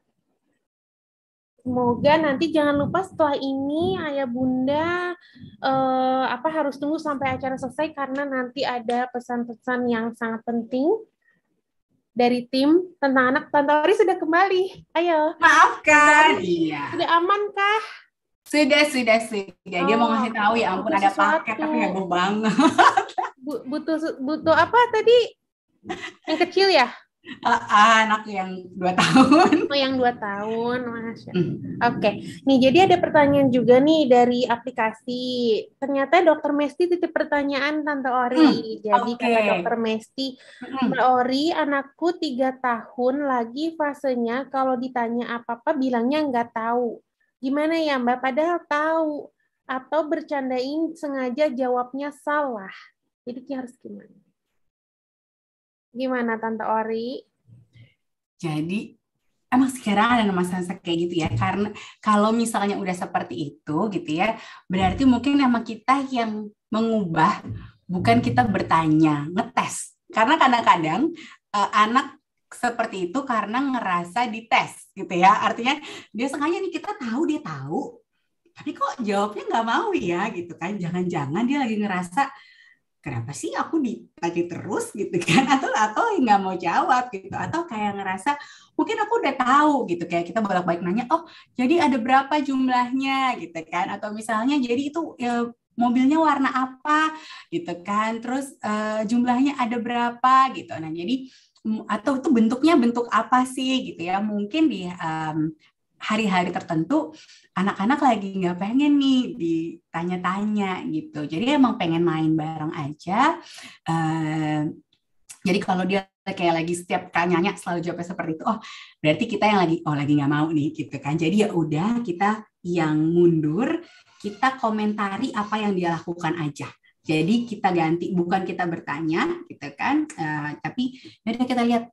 Semoga nanti jangan lupa setelah ini ayah bunda eh, apa harus tunggu sampai acara selesai karena nanti ada pesan-pesan yang sangat penting dari tim tentang anak Tantori sudah kembali. Ayo. maafkan Sudah aman kah? Sudah, sudah, sudah. Dia mau ngasih tahu ya oh, ampun ada sesuatu. paket tapi heboh banget. butuh butuh apa tadi? Yang kecil ya? Ah, ah, anak yang dua tahun. Oh, yang dua tahun, masya. Mm. Oke, nih jadi ada pertanyaan juga nih dari aplikasi. Ternyata dokter Mesti titip pertanyaan Tante Ori. Mm. Jadi okay. kata dokter Mesti, Tante mm. Ori, anakku tiga tahun lagi fasenya kalau ditanya apa apa bilangnya nggak tahu gimana ya Mbak padahal tahu atau bercandain sengaja jawabnya salah. Jadi harus gimana? Gimana Tante Ori? Jadi emang sekarang ada masa-masa kayak gitu ya karena kalau misalnya udah seperti itu gitu ya berarti mungkin nama kita yang mengubah bukan kita bertanya ngetes karena kadang-kadang eh, anak seperti itu karena ngerasa dites gitu ya. Artinya dia sengaja nih kita tahu dia tahu, tapi kok jawabnya nggak mau ya gitu kan. Jangan-jangan dia lagi ngerasa kenapa sih aku ditanya terus gitu kan atau atau nggak mau jawab gitu atau kayak ngerasa mungkin aku udah tahu gitu kayak kita bolak-balik nanya oh jadi ada berapa jumlahnya gitu kan atau misalnya jadi itu ya, mobilnya warna apa gitu kan terus uh, jumlahnya ada berapa gitu nah jadi atau itu bentuknya bentuk apa sih gitu ya mungkin di um, hari-hari tertentu anak-anak lagi nggak pengen nih ditanya-tanya gitu jadi emang pengen main bareng aja uh, jadi kalau dia kayak lagi setiap tanyanya selalu jawabnya seperti itu oh berarti kita yang lagi oh lagi nggak mau nih gitu kan jadi ya udah kita yang mundur kita komentari apa yang dia lakukan aja jadi kita ganti bukan kita bertanya gitu kan, uh, tapi yaudah kita lihat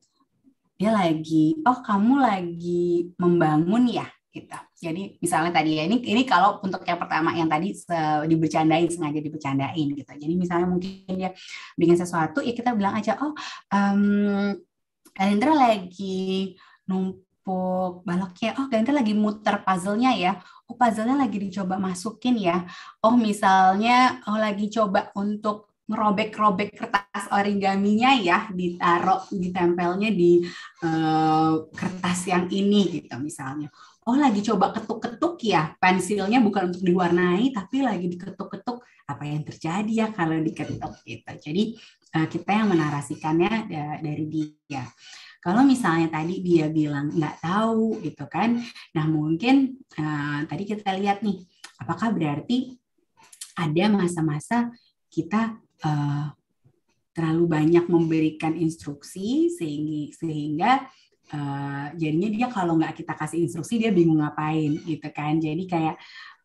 dia lagi, oh kamu lagi membangun ya gitu. Jadi misalnya tadi ya ini ini kalau untuk yang pertama yang tadi se, dibercandain sengaja dibercandain gitu. Jadi misalnya mungkin dia bikin sesuatu ya kita bilang aja oh um, lagi numpuk balok ya. Oh Galendra lagi muter puzzle-nya ya oh puzzle-nya lagi dicoba masukin ya. Oh misalnya oh lagi coba untuk ngerobek-robek kertas origaminya ya, ditaruh, ditempelnya di uh, kertas yang ini gitu misalnya. Oh lagi coba ketuk-ketuk ya, pensilnya bukan untuk diwarnai tapi lagi diketuk-ketuk apa yang terjadi ya kalau diketuk gitu. Jadi uh, kita yang menarasikannya dari dia. Kalau misalnya tadi dia bilang nggak tahu gitu kan, nah mungkin uh, tadi kita lihat nih, apakah berarti ada masa-masa kita uh, terlalu banyak memberikan instruksi sehingga sehingga uh, jadinya dia kalau nggak kita kasih instruksi dia bingung ngapain gitu kan jadi kayak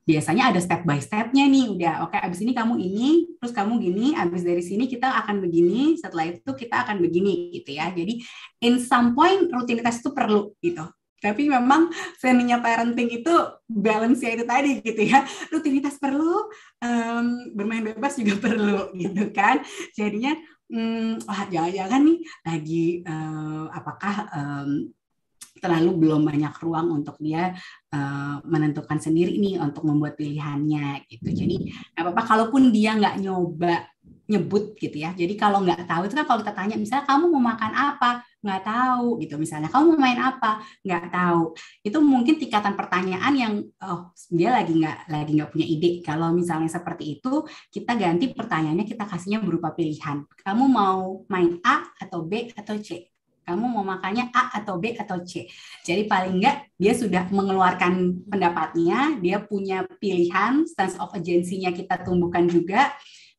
biasanya ada step by stepnya nih udah oke abis ini kamu ini terus kamu gini abis dari sini kita akan begini setelah itu kita akan begini gitu ya jadi in some point rutinitas itu perlu gitu tapi memang seninya parenting itu balance ya itu tadi gitu ya rutinitas perlu um, bermain bebas juga perlu gitu kan jadinya hmm, wah jangan-jangan nih lagi uh, apakah um, terlalu belum banyak ruang untuk dia uh, menentukan sendiri nih untuk membuat pilihannya gitu. Jadi apa apa kalaupun dia nggak nyoba nyebut gitu ya. Jadi kalau nggak tahu itu kan kalau kita tanya misalnya kamu mau makan apa nggak tahu gitu misalnya kamu mau main apa nggak tahu itu mungkin tingkatan pertanyaan yang oh dia lagi nggak lagi nggak punya ide kalau misalnya seperti itu kita ganti pertanyaannya kita kasihnya berupa pilihan kamu mau main A atau B atau C kamu mau makannya A atau B atau C. Jadi paling enggak dia sudah mengeluarkan pendapatnya, dia punya pilihan, sense of agency-nya kita tumbuhkan juga,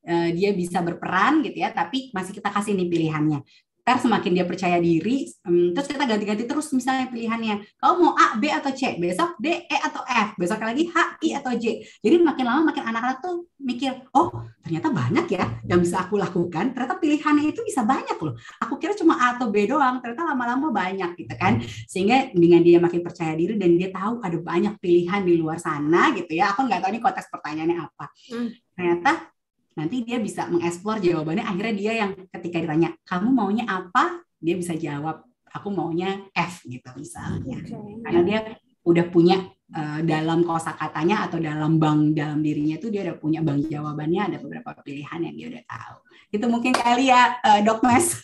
eh, dia bisa berperan gitu ya, tapi masih kita kasih nih pilihannya ter semakin dia percaya diri um, terus kita ganti-ganti terus misalnya pilihannya kamu mau A B atau C besok D E atau F besok lagi H I atau J jadi makin lama makin anak-anak tuh mikir oh ternyata banyak ya yang bisa aku lakukan ternyata pilihannya itu bisa banyak loh aku kira cuma A atau B doang ternyata lama-lama banyak gitu kan sehingga dengan dia makin percaya diri dan dia tahu ada banyak pilihan di luar sana gitu ya aku nggak tahu ini konteks pertanyaannya apa hmm. ternyata nanti dia bisa mengeksplor jawabannya akhirnya dia yang ketika ditanya kamu maunya apa dia bisa jawab aku maunya F gitu misalnya okay. karena dia udah punya uh, dalam kosakatanya atau dalam bank dalam dirinya tuh dia udah punya bank jawabannya ada beberapa pilihan yang dia udah tahu itu mungkin kali ya uh, dok mes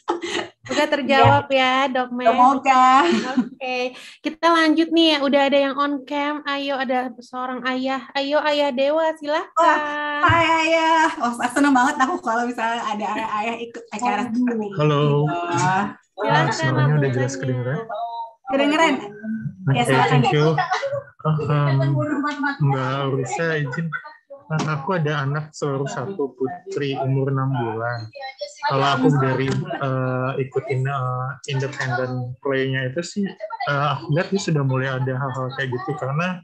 udah terjawab ya, ya Dok mes Semoga. Oke, okay. kita lanjut nih. ya Udah ada yang on cam. Ayo ada seorang ayah. Ayo ayah Dewa, silahkan Oh, hai ayah. Wah, oh, seneng banget aku kalau misalnya ada ayah, -ayah ikut acara oh, Halo. Iya. Silakan. Wah, suaranya udah jelas kedengeran keren Ya, okay, thank you. enggak, Mbak Ursa izin. Kan aku ada anak seluruh satu putri umur enam bulan. Kalau aku dari uh, eh, ikutin uh, eh, independent play-nya itu sih, uh, aku lihat dia sudah mulai ada hal-hal kayak gitu karena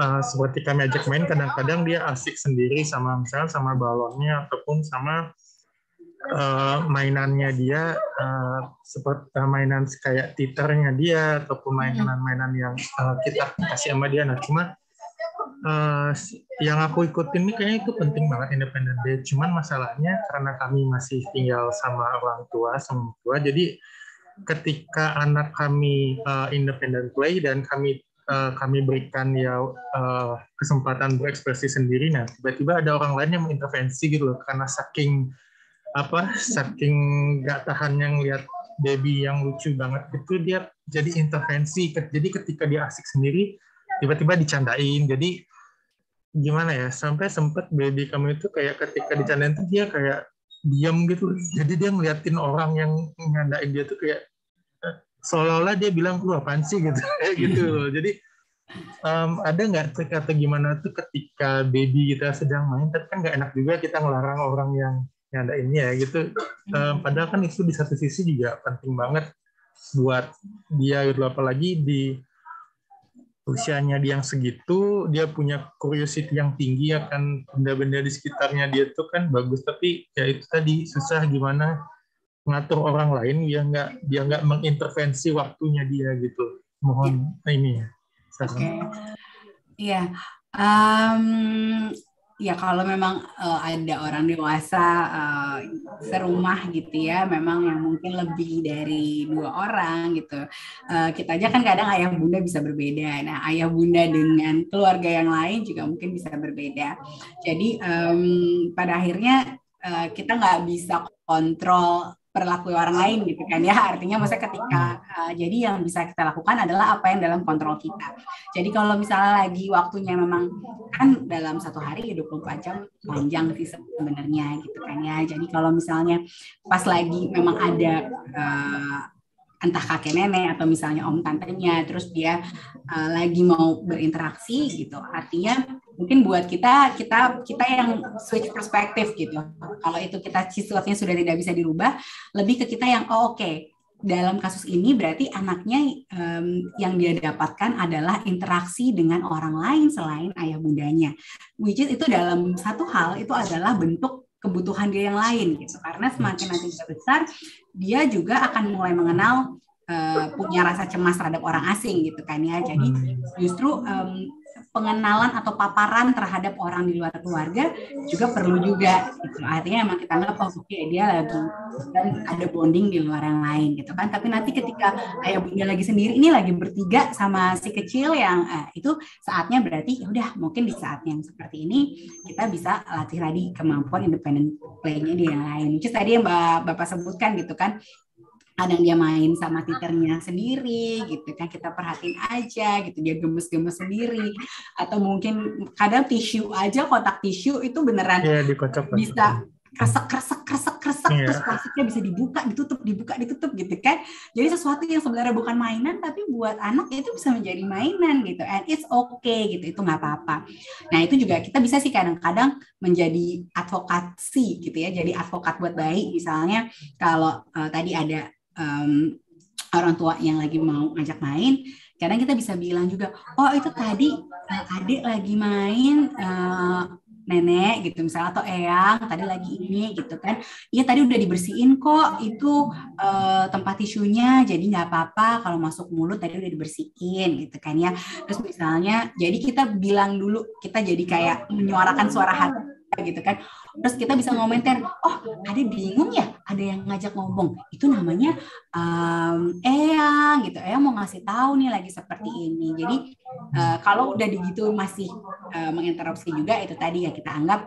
uh, seperti kami ajak main kadang-kadang dia asik sendiri sama misalnya sama balonnya ataupun sama Eh, mainannya dia uh, eh, seperti uh, eh, mainan kayak titernya dia ataupun mm-hmm. mainan-mainan yang uh, kita kasih sama dia nah cuma uh, yang aku ikutin ini kayaknya itu penting banget independen dia Cuman masalahnya karena kami masih tinggal sama orang tua, sama tua, jadi ketika anak kami uh, independent play dan kami uh, kami berikan ya uh, kesempatan berekspresi sendiri, nah tiba-tiba ada orang lain yang mengintervensi gitu loh, karena saking apa saking nggak tahan yang lihat Debbie yang lucu banget itu dia jadi intervensi jadi ketika dia asik sendiri tiba-tiba dicandain jadi gimana ya sampai sempet baby kamu itu kayak ketika dicandain tuh dia kayak diam gitu jadi dia ngeliatin orang yang ngandain dia tuh kayak eh, seolah-olah dia bilang lu apaan sih gitu gitu jadi um, ada nggak trik atau gimana tuh ketika baby kita sedang main tapi kan nggak enak juga kita ngelarang orang yang ini ya gitu. Hmm. Eh, padahal kan itu di satu sisi juga penting banget buat dia gitu apalagi di usianya dia yang segitu dia punya curiosity yang tinggi akan benda-benda di sekitarnya dia itu kan bagus tapi ya itu tadi susah gimana ngatur orang lain dia ya nggak dia nggak mengintervensi waktunya dia gitu mohon iya. ini ya oke okay. iya um, ya kalau memang uh, ada orang dewasa uh, serumah gitu ya memang yang mungkin lebih dari dua orang gitu uh, kita aja kan kadang ayah bunda bisa berbeda nah ayah bunda dengan keluarga yang lain juga mungkin bisa berbeda jadi um, pada akhirnya uh, kita nggak bisa kontrol perilaku orang lain gitu kan ya artinya maksudnya ketika uh, jadi yang bisa kita lakukan adalah apa yang dalam kontrol kita jadi kalau misalnya lagi waktunya memang kan dalam satu hari 24 ya jam panjang sih sebenarnya gitu kan ya jadi kalau misalnya pas lagi memang ada uh, entah kakek nenek atau misalnya om tantenya terus dia uh, lagi mau berinteraksi gitu artinya mungkin buat kita kita kita yang switch perspektif gitu kalau itu kita situasinya sudah tidak bisa dirubah lebih ke kita yang oh, oke okay, dalam kasus ini berarti anaknya um, yang dia dapatkan adalah interaksi dengan orang lain selain ayah bundanya which is itu dalam satu hal itu adalah bentuk kebutuhan dia yang lain gitu karena semakin nanti dia besar dia juga akan mulai mengenal uh, punya rasa cemas terhadap orang asing gitu kan ya jadi hmm. justru um, pengenalan atau paparan terhadap orang di luar keluarga juga perlu juga gitu. artinya emang kita nggak oh okay, dia lagi dan ada bonding di luar yang lain gitu kan tapi nanti ketika ayah bunda lagi sendiri ini lagi bertiga sama si kecil yang eh, itu saatnya berarti ya udah mungkin di saat yang seperti ini kita bisa latih lagi kemampuan independen playnya di yang lain Just tadi yang bapak sebutkan gitu kan kadang dia main sama titernya sendiri gitu kan kita perhatiin aja gitu dia gemes-gemes sendiri atau mungkin kadang tisu aja kotak tisu itu beneran yeah, bisa kresek kresek kresek kresek yeah. terus plastiknya bisa dibuka ditutup dibuka ditutup gitu kan jadi sesuatu yang sebenarnya bukan mainan tapi buat anak itu bisa menjadi mainan gitu and it's okay gitu itu nggak apa-apa nah itu juga kita bisa sih kadang-kadang menjadi advokasi gitu ya jadi advokat buat baik misalnya kalau uh, tadi ada um, orang tua yang lagi mau ngajak main, kadang kita bisa bilang juga, oh itu tadi eh, adik lagi main uh, nenek gitu misalnya atau eyang tadi lagi ini gitu kan, iya tadi udah dibersihin kok itu uh, tempat tisunya jadi nggak apa-apa kalau masuk mulut tadi udah dibersihin gitu kan ya, terus misalnya jadi kita bilang dulu kita jadi kayak menyuarakan suara hati gitu kan terus kita bisa komentar oh ada bingung ya ada yang ngajak ngomong itu namanya um, Eyang gitu Eyang mau ngasih tahu nih lagi seperti ini jadi uh, kalau udah begitu masih uh, menginterupsi juga itu tadi ya kita anggap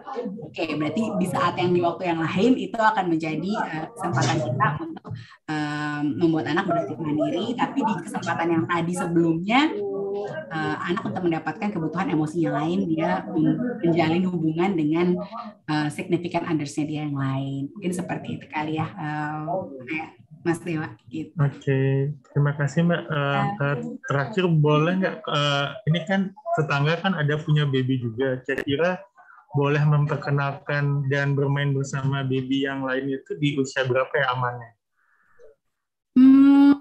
oke okay, berarti di saat yang di waktu yang lain itu akan menjadi uh, kesempatan kita untuk um, membuat anak berarti mandiri tapi di kesempatan yang tadi sebelumnya uh, anak untuk mendapatkan kebutuhan emosinya lain dia menjalin hubungan dengan uh, signifikan othersnya dia yang lain mungkin seperti itu kali ya uh, Mas Dewa gitu. Oke, okay. terima kasih Mbak. uh, terakhir boleh nggak uh, ini kan tetangga kan ada punya baby juga. Kira-kira boleh memperkenalkan dan bermain bersama baby yang lain itu di usia berapa ya amannya? Hmm,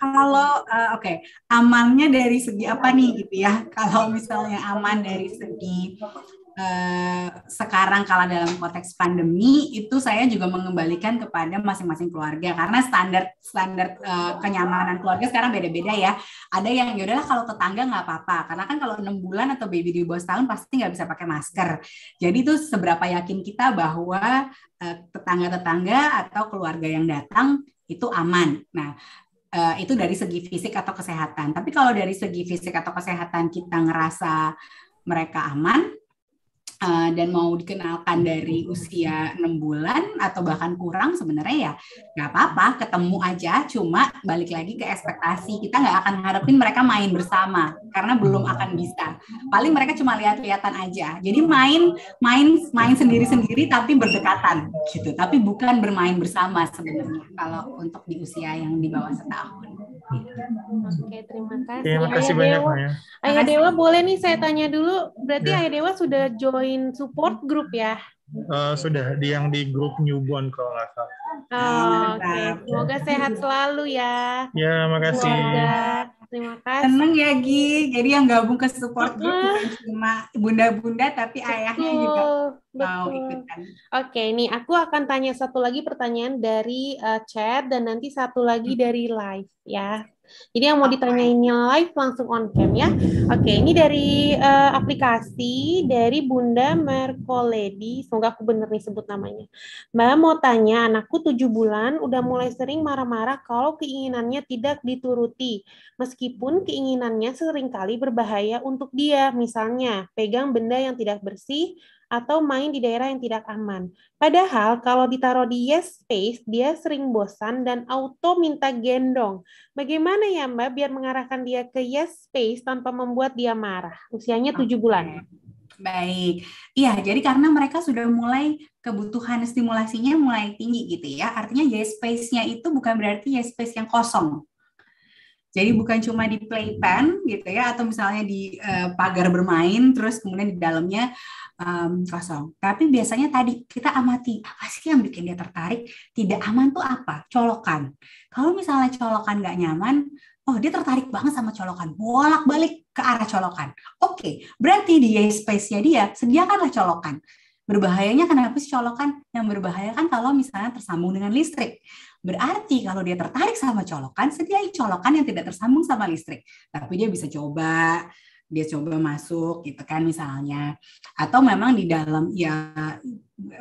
kalau uh, oke, okay. amannya dari segi apa nih gitu ya? Kalau misalnya aman dari segi uh, sekarang kalau dalam konteks pandemi itu saya juga mengembalikan kepada masing-masing keluarga karena standar standar uh, kenyamanan keluarga sekarang beda-beda ya. Ada yang yaudahlah kalau tetangga nggak apa-apa karena kan kalau enam bulan atau baby di bawah setahun pasti nggak bisa pakai masker. Jadi itu seberapa yakin kita bahwa tetangga-tetangga atau keluarga yang datang itu aman. Nah, eh, itu dari segi fisik atau kesehatan. Tapi kalau dari segi fisik atau kesehatan kita ngerasa mereka aman, uh, dan mau dikenalkan dari usia enam bulan atau bahkan kurang sebenarnya ya nggak apa-apa ketemu aja cuma balik lagi ke ekspektasi kita nggak akan ngarepin mereka main bersama karena belum akan bisa paling mereka cuma lihat-lihatan aja jadi main main main sendiri-sendiri tapi berdekatan gitu tapi bukan bermain bersama sebenarnya kalau untuk di usia yang di bawah setahun Oke, terima kasih. Terima kasih Ayah banyak, Dewa. Maya. Ayah Dewa, boleh nih saya tanya dulu. Berarti ya. Ayah Dewa sudah join support group ya? Uh, sudah, di yang di grup newborn kalau nggak salah. Oh, Oke, okay. semoga sehat selalu ya. Ya, makasih. Semoga Terima kasih. Seneng ya Gi. Jadi yang gabung ke support group ah. bukan cuma bunda-bunda tapi Betul. ayahnya juga mau ikutan. Oke, ini aku akan tanya satu lagi pertanyaan dari uh, chat dan nanti satu lagi hmm. dari live ya. Jadi yang mau ya? ditanyainnya live langsung on cam ya. Oke, ini dari uh, aplikasi dari Bunda Lady. Semoga aku bener nih sebut namanya. Mbak mau tanya, anakku tujuh bulan udah mulai sering marah-marah kalau keinginannya tidak dituruti. Meskipun keinginannya seringkali berbahaya untuk dia, misalnya pegang benda yang tidak bersih, atau main di daerah yang tidak aman. Padahal kalau ditaruh di yes space, dia sering bosan dan auto minta gendong. Bagaimana ya Mbak biar mengarahkan dia ke yes space tanpa membuat dia marah? Usianya 7 bulan. Baik, iya. Jadi karena mereka sudah mulai kebutuhan stimulasinya mulai tinggi gitu ya. Artinya yes space-nya itu bukan berarti yes space yang kosong. Jadi bukan cuma di playpen gitu ya, atau misalnya di uh, pagar bermain, terus kemudian di dalamnya um, kosong. Tapi biasanya tadi kita amati apa sih yang bikin dia tertarik? Tidak aman tuh apa? Colokan. Kalau misalnya colokan nggak nyaman, oh dia tertarik banget sama colokan, bolak balik ke arah colokan. Oke, okay, berarti di space-nya dia sediakanlah colokan. Berbahayanya kenapa sih colokan? Yang berbahaya kan kalau misalnya tersambung dengan listrik. Berarti kalau dia tertarik sama colokan, sediain colokan yang tidak tersambung sama listrik. Tapi dia bisa coba dia coba masuk gitu kan misalnya atau memang di dalam ya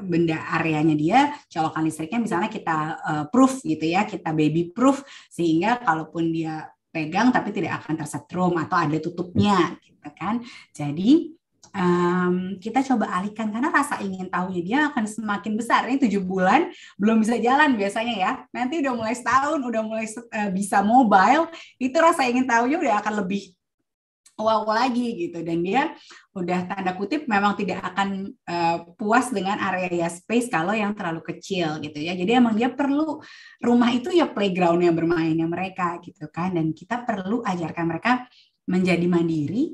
benda areanya dia colokan listriknya misalnya kita uh, proof gitu ya kita baby proof sehingga kalaupun dia pegang tapi tidak akan tersetrum atau ada tutupnya gitu kan jadi um, kita coba alihkan karena rasa ingin tahunya dia akan semakin besar. Ini tujuh bulan belum bisa jalan biasanya ya. Nanti udah mulai setahun, udah mulai uh, bisa mobile, itu rasa ingin tahunya udah akan lebih wow lagi gitu dan dia udah tanda kutip memang tidak akan uh, puas dengan area ya, space kalau yang terlalu kecil gitu ya jadi emang dia perlu rumah itu ya playground playgroundnya bermainnya mereka gitu kan dan kita perlu ajarkan mereka menjadi mandiri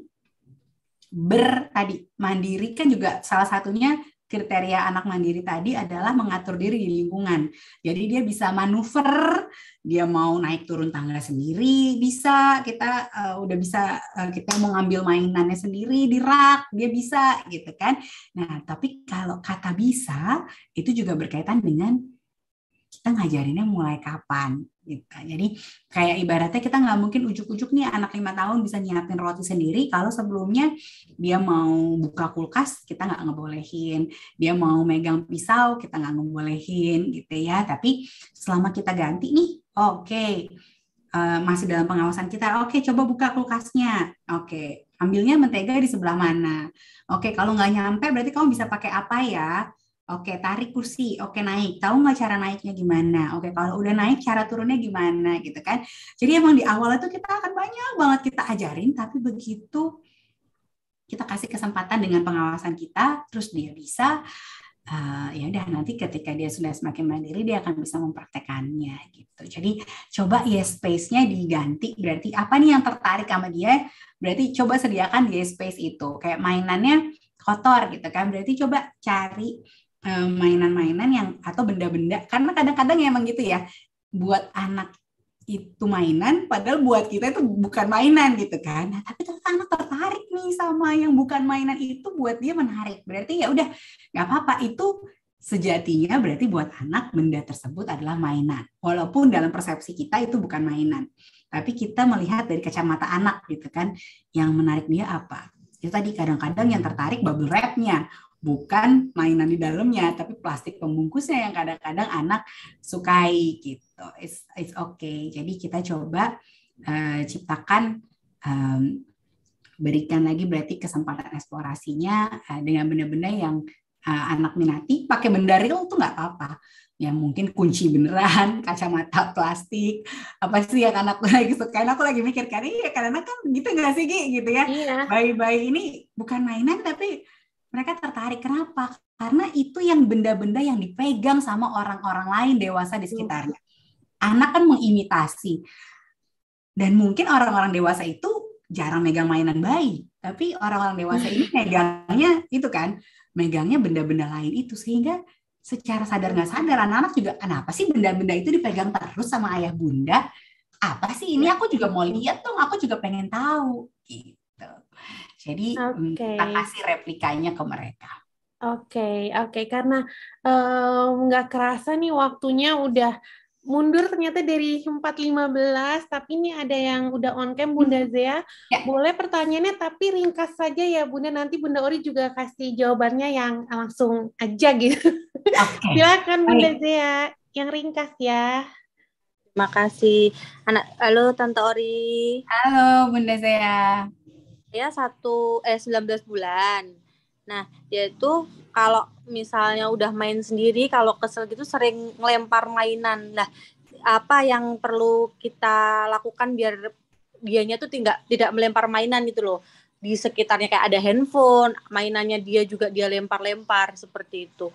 ber tadi mandiri kan juga salah satunya kriteria anak mandiri tadi adalah mengatur diri di lingkungan. Jadi dia bisa manuver, dia mau naik turun tangga sendiri, bisa kita uh, udah bisa uh, kita mau ngambil mainannya sendiri di rak, dia bisa gitu kan. Nah, tapi kalau kata bisa itu juga berkaitan dengan kita ngajarinnya mulai kapan gitu. Jadi kayak ibaratnya kita nggak mungkin ujuk-ujuk nih anak lima tahun bisa nyiapin roti sendiri kalau sebelumnya dia mau buka kulkas kita nggak ngebolehin, dia mau megang pisau kita nggak ngebolehin gitu ya. Tapi selama kita ganti nih, oke okay, uh, eh, masih dalam pengawasan kita, oke okay, coba buka kulkasnya, oke okay, ambilnya mentega di sebelah mana, oke kalau nggak nyampe berarti kamu bisa pakai apa ya? Oke, tarik kursi. Oke, naik. Tahu nggak cara naiknya gimana? Oke, kalau udah naik, cara turunnya gimana gitu kan? Jadi emang di awal itu kita akan banyak banget kita ajarin, tapi begitu kita kasih kesempatan dengan pengawasan kita, terus dia bisa, uh, ya udah nanti ketika dia sudah semakin mandiri, dia akan bisa mempraktekannya gitu. Jadi coba yes space-nya diganti. Berarti apa nih yang tertarik sama dia? Berarti coba sediakan yes space itu. Kayak mainannya kotor gitu kan. Berarti coba cari Eh, mainan-mainan yang atau benda-benda karena kadang-kadang ya emang gitu ya buat anak itu mainan padahal buat kita itu bukan mainan gitu kan nah, tapi ternyata anak tertarik nih sama yang bukan mainan itu buat dia menarik berarti ya udah nggak apa-apa itu sejatinya berarti buat anak benda tersebut adalah mainan walaupun dalam persepsi kita itu bukan mainan tapi kita melihat dari kacamata anak gitu kan yang menarik dia apa itu tadi kadang-kadang yang tertarik bubble wrapnya bukan mainan di dalamnya tapi plastik pembungkusnya yang kadang-kadang anak sukai gitu it's it's okay jadi kita coba uh, ciptakan um, berikan lagi berarti kesempatan eksplorasinya uh, dengan benda-benda yang uh, anak minati pakai benda real tuh nggak apa-apa ya mungkin kunci beneran kacamata plastik apa sih yang anak lagi suka aku lagi mikir kan iya karena kan gitu nggak sih gitu ya iya. bayi-bayi ini bukan mainan tapi mereka tertarik. Kenapa? Karena itu yang benda-benda yang dipegang sama orang-orang lain dewasa di sekitarnya. Anak kan mengimitasi. Dan mungkin orang-orang dewasa itu jarang megang mainan bayi, tapi orang-orang dewasa ini megangnya itu kan, megangnya benda-benda lain itu sehingga secara sadar nggak sadar anak-anak juga kenapa sih benda-benda itu dipegang terus sama ayah bunda? Apa sih ini ya. aku juga mau lihat dong, aku juga pengen tahu gitu. Jadi mm, okay. kita kasih replikanya ke mereka. Oke, okay, oke, okay. karena nggak um, kerasa nih waktunya udah mundur ternyata dari 4.15 tapi ini ada yang udah on cam Bunda hmm. Zea. Ya. Boleh pertanyaannya tapi ringkas saja ya Bunda nanti Bunda Ori juga kasih jawabannya yang langsung aja gitu. Okay. Silakan Bunda Baik. Zea yang ringkas ya. Terima kasih. halo Tante Ori. Halo Bunda Zea. Ya satu eh 19 bulan. Nah, dia itu kalau misalnya udah main sendiri, kalau kesel gitu sering ngelempar mainan. Nah, apa yang perlu kita lakukan biar dianya tuh tidak tidak melempar mainan gitu loh. Di sekitarnya kayak ada handphone, mainannya dia juga dia lempar-lempar seperti itu.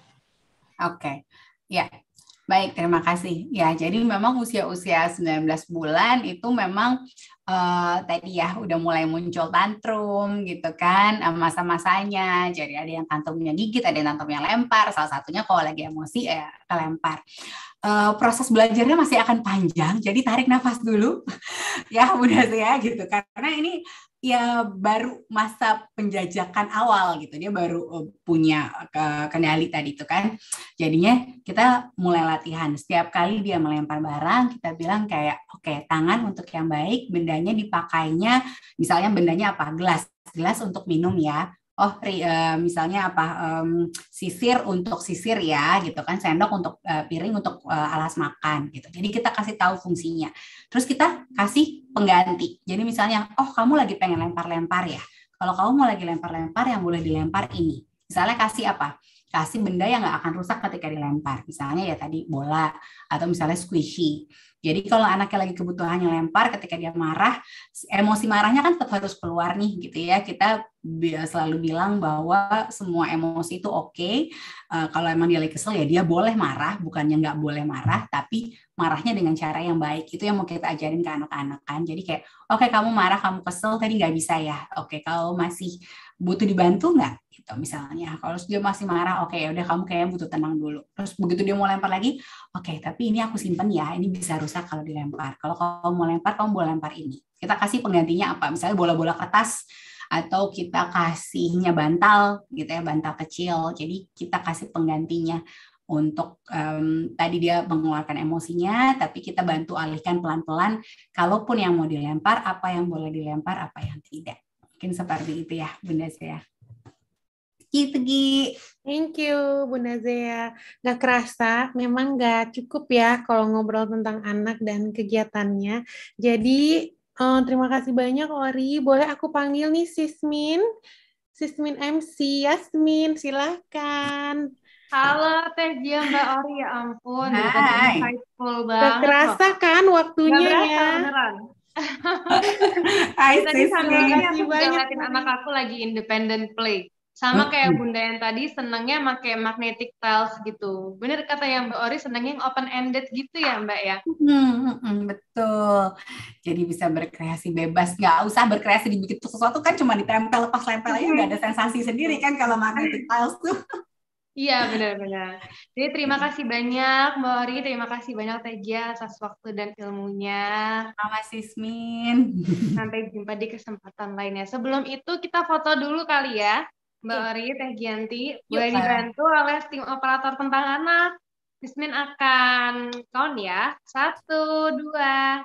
Oke. Okay. Ya, Baik, terima kasih. Ya, jadi memang usia-usia 19 bulan itu memang uh, tadi ya udah mulai muncul tantrum gitu kan eh, masa-masanya. Jadi ada yang tantrumnya gigit, ada yang tantrumnya lempar. Salah satunya kalau lagi emosi ya kelempar. Uh, proses belajarnya masih akan panjang, jadi tarik nafas dulu. ya, udah ya gitu. Karena ini ya baru masa penjajakan awal gitu dia baru eh, punya kendali tadi itu kan jadinya kita mulai latihan setiap kali dia melempar barang kita bilang kayak oke okay, tangan untuk yang baik bendanya dipakainya misalnya bendanya apa gelas gelas untuk minum ya oh ri, uh, misalnya apa um, sisir untuk sisir ya gitu kan sendok untuk uh, piring untuk uh, alas makan gitu jadi kita kasih tahu fungsinya terus kita kasih pengganti jadi misalnya oh kamu lagi pengen lempar-lempar ya kalau kamu mau lagi lempar-lempar yang boleh dilempar ini misalnya kasih apa kasih benda yang nggak akan rusak ketika dilempar. Misalnya ya tadi bola atau misalnya squishy. Jadi kalau anaknya lagi kebutuhannya lempar, ketika dia marah, emosi marahnya kan tetap harus keluar nih gitu ya. Kita selalu bilang bahwa semua emosi itu oke. Okay. Uh, eh, kalau emang dia lagi kesel ya dia boleh marah, bukannya nggak boleh marah, tapi marahnya dengan cara yang baik. Itu yang mau kita ajarin ke anak-anak kan. Jadi kayak, oke okay, kamu marah, kamu kesel, tadi nggak bisa ya. Oke, okay, kalau masih butuh dibantu nggak? gitu misalnya kalau dia masih marah oke okay, ya udah kamu kayaknya butuh tenang dulu terus begitu dia mau lempar lagi oke okay, tapi ini aku simpen ya ini bisa rusak kalau dilempar kalau kamu mau lempar kamu boleh lempar ini kita kasih penggantinya apa misalnya bola-bola kertas atau kita kasihnya bantal gitu ya bantal kecil jadi kita kasih penggantinya untuk um, tadi dia mengeluarkan emosinya, tapi kita bantu alihkan pelan-pelan. Kalaupun yang mau dilempar, apa yang boleh dilempar, apa yang tidak. Mungkin seperti itu ya, Bunda saya. Rizky Tegi. Thank you Bunda Zea. Gak kerasa, memang gak cukup ya kalau ngobrol tentang anak dan kegiatannya. Jadi um, terima kasih banyak Ori. Boleh aku panggil nih Sismin? Sismin MC, Yasmin, silahkan. Halo Teh Gia, Mbak Ori, ya ampun. Hai. banget. Gak kerasa kan waktunya Gak berasa, ya. beneran. Hai Sismin. Terima kasih banyak. Anak aku lagi independent play sama hmm. kayak bunda yang tadi senangnya pakai magnetic tiles gitu bener kata yang mbak Ori senangnya yang open ended gitu ya mbak ya hmm, hmm, hmm, betul jadi bisa berkreasi bebas nggak usah berkreasi dibikin sesuatu kan cuma ditempel lepas lempel aja nggak ada sensasi sendiri kan kalau magnetic tiles tuh Iya benar-benar. Jadi terima kasih banyak Mbak Ori, terima kasih banyak Teja atas waktu dan ilmunya. terima kasih smin Sampai jumpa di kesempatan lainnya. Sebelum itu kita foto dulu kali ya. Mbak Ori, iya. Teh Gianti, boleh dibantu oleh tim operator tentang anak. Bismin akan count ya. Satu, dua.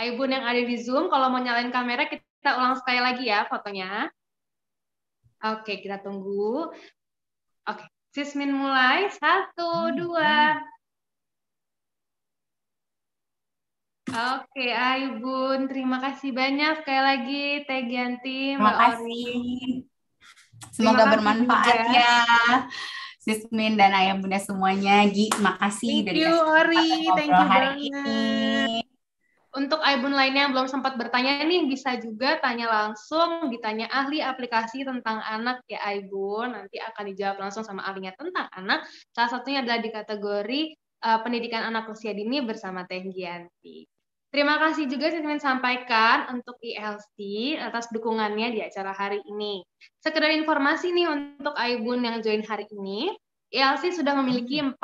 Ayo Bun yang ada di Zoom, kalau mau nyalain kamera kita ulang sekali lagi ya fotonya. Oke, kita tunggu. Oke, Sismin mulai. Satu, dua. Oke, Ayu Bun, terima kasih banyak sekali lagi Teh Gianti, Mbak Ori. Semoga terima bermanfaat ya. ya. Sismin dan ayah bunda semuanya. Gi, makasih. Thank you, Ori. Thank you hari Ini. Untuk Aibun lainnya yang belum sempat bertanya nih, bisa juga tanya langsung, ditanya ahli aplikasi tentang anak ya Aibun. Nanti akan dijawab langsung sama ahlinya tentang anak. Salah satunya adalah di kategori uh, pendidikan anak usia dini bersama Teh Gianti. Terima kasih juga sentimen sampaikan untuk ILC e atas dukungannya di acara hari ini. Sekedar informasi nih untuk Aibun yang join hari ini, ILC e sudah memiliki 48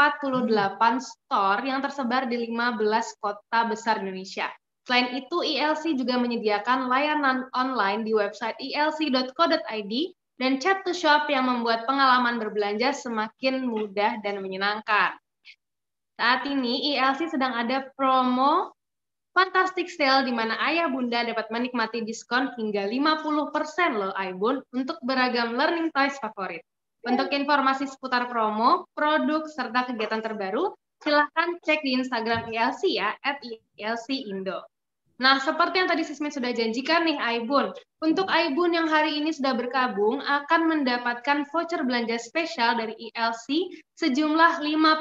store yang tersebar di 15 kota besar Indonesia. Selain itu, ILC e juga menyediakan layanan online di website ilc.co.id dan chat to shop yang membuat pengalaman berbelanja semakin mudah dan menyenangkan. Saat ini ILC sedang ada promo Fantastic Sale di mana ayah bunda dapat menikmati diskon hingga 50% loh iBun untuk beragam learning toys favorit. Untuk informasi seputar promo, produk, serta kegiatan terbaru, silahkan cek di Instagram ILC e ya, at ILC e Indo. Nah, seperti yang tadi Sismin sudah janjikan nih, Aibun. Untuk Aibun yang hari ini sudah berkabung, akan mendapatkan voucher belanja spesial dari ILC e sejumlah 50000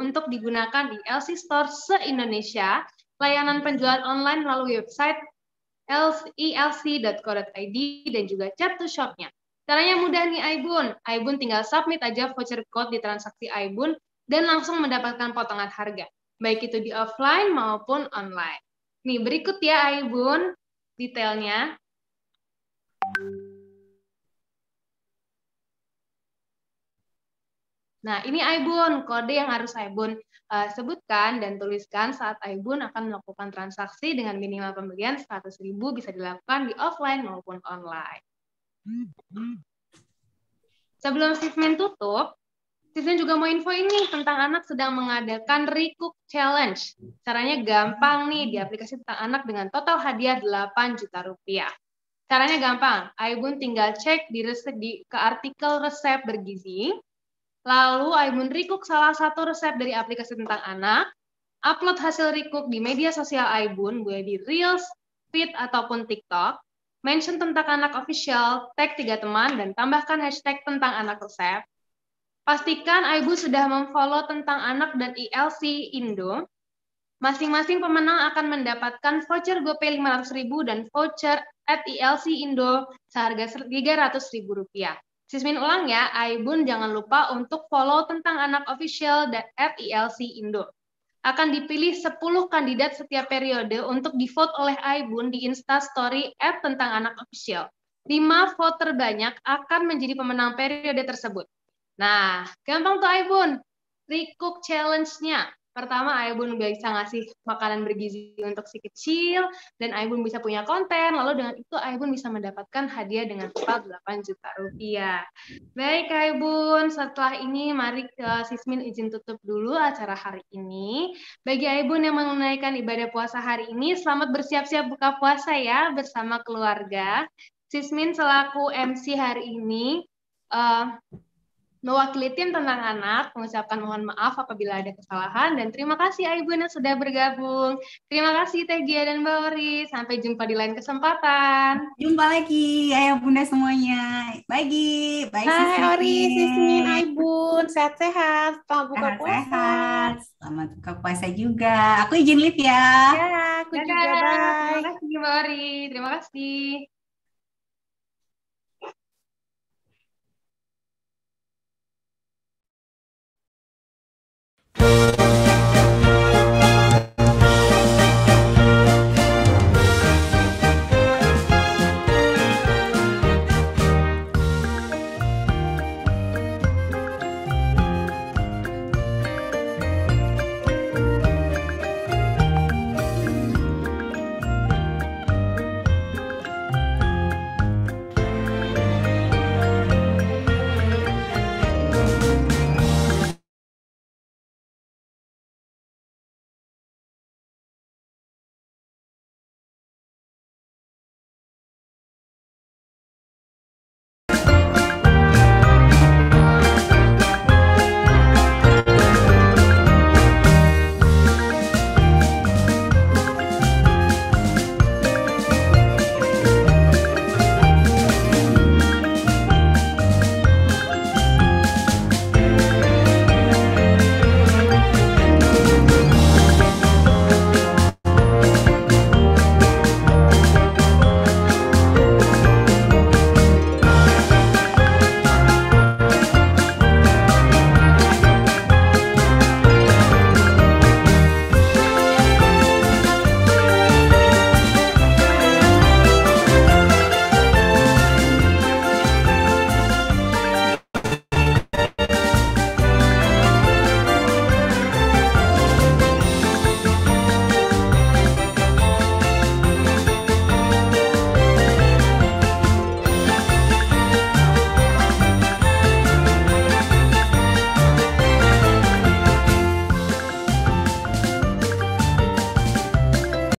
untuk digunakan di ILC Store se-Indonesia layanan penjualan online melalui website elc.co.id dan juga chat to shopnya. Caranya mudah nih Aibun. Aibun tinggal submit aja voucher code di transaksi Aibun dan langsung mendapatkan potongan harga, baik itu di offline maupun online. Nih, berikut ya Aibun detailnya. Nah, ini Aibun, kode yang harus Aibun uh, sebutkan dan tuliskan saat Aibun akan melakukan transaksi dengan minimal pembelian 100.000 bisa dilakukan di offline maupun online. Sebelum Sifmin tutup, Sifmin juga mau info ini tentang anak sedang mengadakan Recook Challenge. Caranya gampang nih di aplikasi tentang anak dengan total hadiah 8 juta rupiah. Caranya gampang, Aibun tinggal cek di, resep, di ke artikel resep bergizi, Lalu, Aimun Rikuk salah satu resep dari aplikasi tentang anak, upload hasil Rikuk di media sosial Aibun, mulai di Reels, Feed, ataupun TikTok, mention tentang anak official, tag tiga teman, dan tambahkan hashtag tentang anak resep. Pastikan ibu sudah memfollow tentang anak dan ILC Indo. Masing-masing pemenang akan mendapatkan voucher GoPay 500.000 dan voucher at ILC Indo seharga Rp300.000. Sismin ulang ya, Aibun jangan lupa untuk follow tentang anak official dan ILC Indo. Akan dipilih 10 kandidat setiap periode untuk di vote oleh Aibun di Insta Story at tentang anak official. 5 vote terbanyak akan menjadi pemenang periode tersebut. Nah, gampang tuh Aibun. Recook challenge-nya. Pertama, Aibun bisa ngasih makanan bergizi untuk si kecil, dan Aibun bisa punya konten. Lalu dengan itu Aibun bisa mendapatkan hadiah dengan total 8 juta rupiah. Baik Aibun, setelah ini mari ke eh, Sismin izin tutup dulu acara hari ini. Bagi Aibun yang menunaikan ibadah puasa hari ini, selamat bersiap-siap buka puasa ya bersama keluarga. Sismin selaku MC hari ini, uh, mewakili tim tentang anak, mengucapkan mohon maaf apabila ada kesalahan, dan terima kasih Ibu yang sudah bergabung. Terima kasih Teh Gia dan Ori. Sampai jumpa di lain kesempatan. Jumpa lagi, ayah bunda semuanya. baik bye Hai Ori, Sisi, Ibu, Sehat-sehat, selamat buka sehat, puasa. Sehat. Selamat buka puasa juga. Aku izin live ya. Ya, aku Dadah. juga. Bye. Terima kasih Mbak Ori. Terima kasih. Thank you.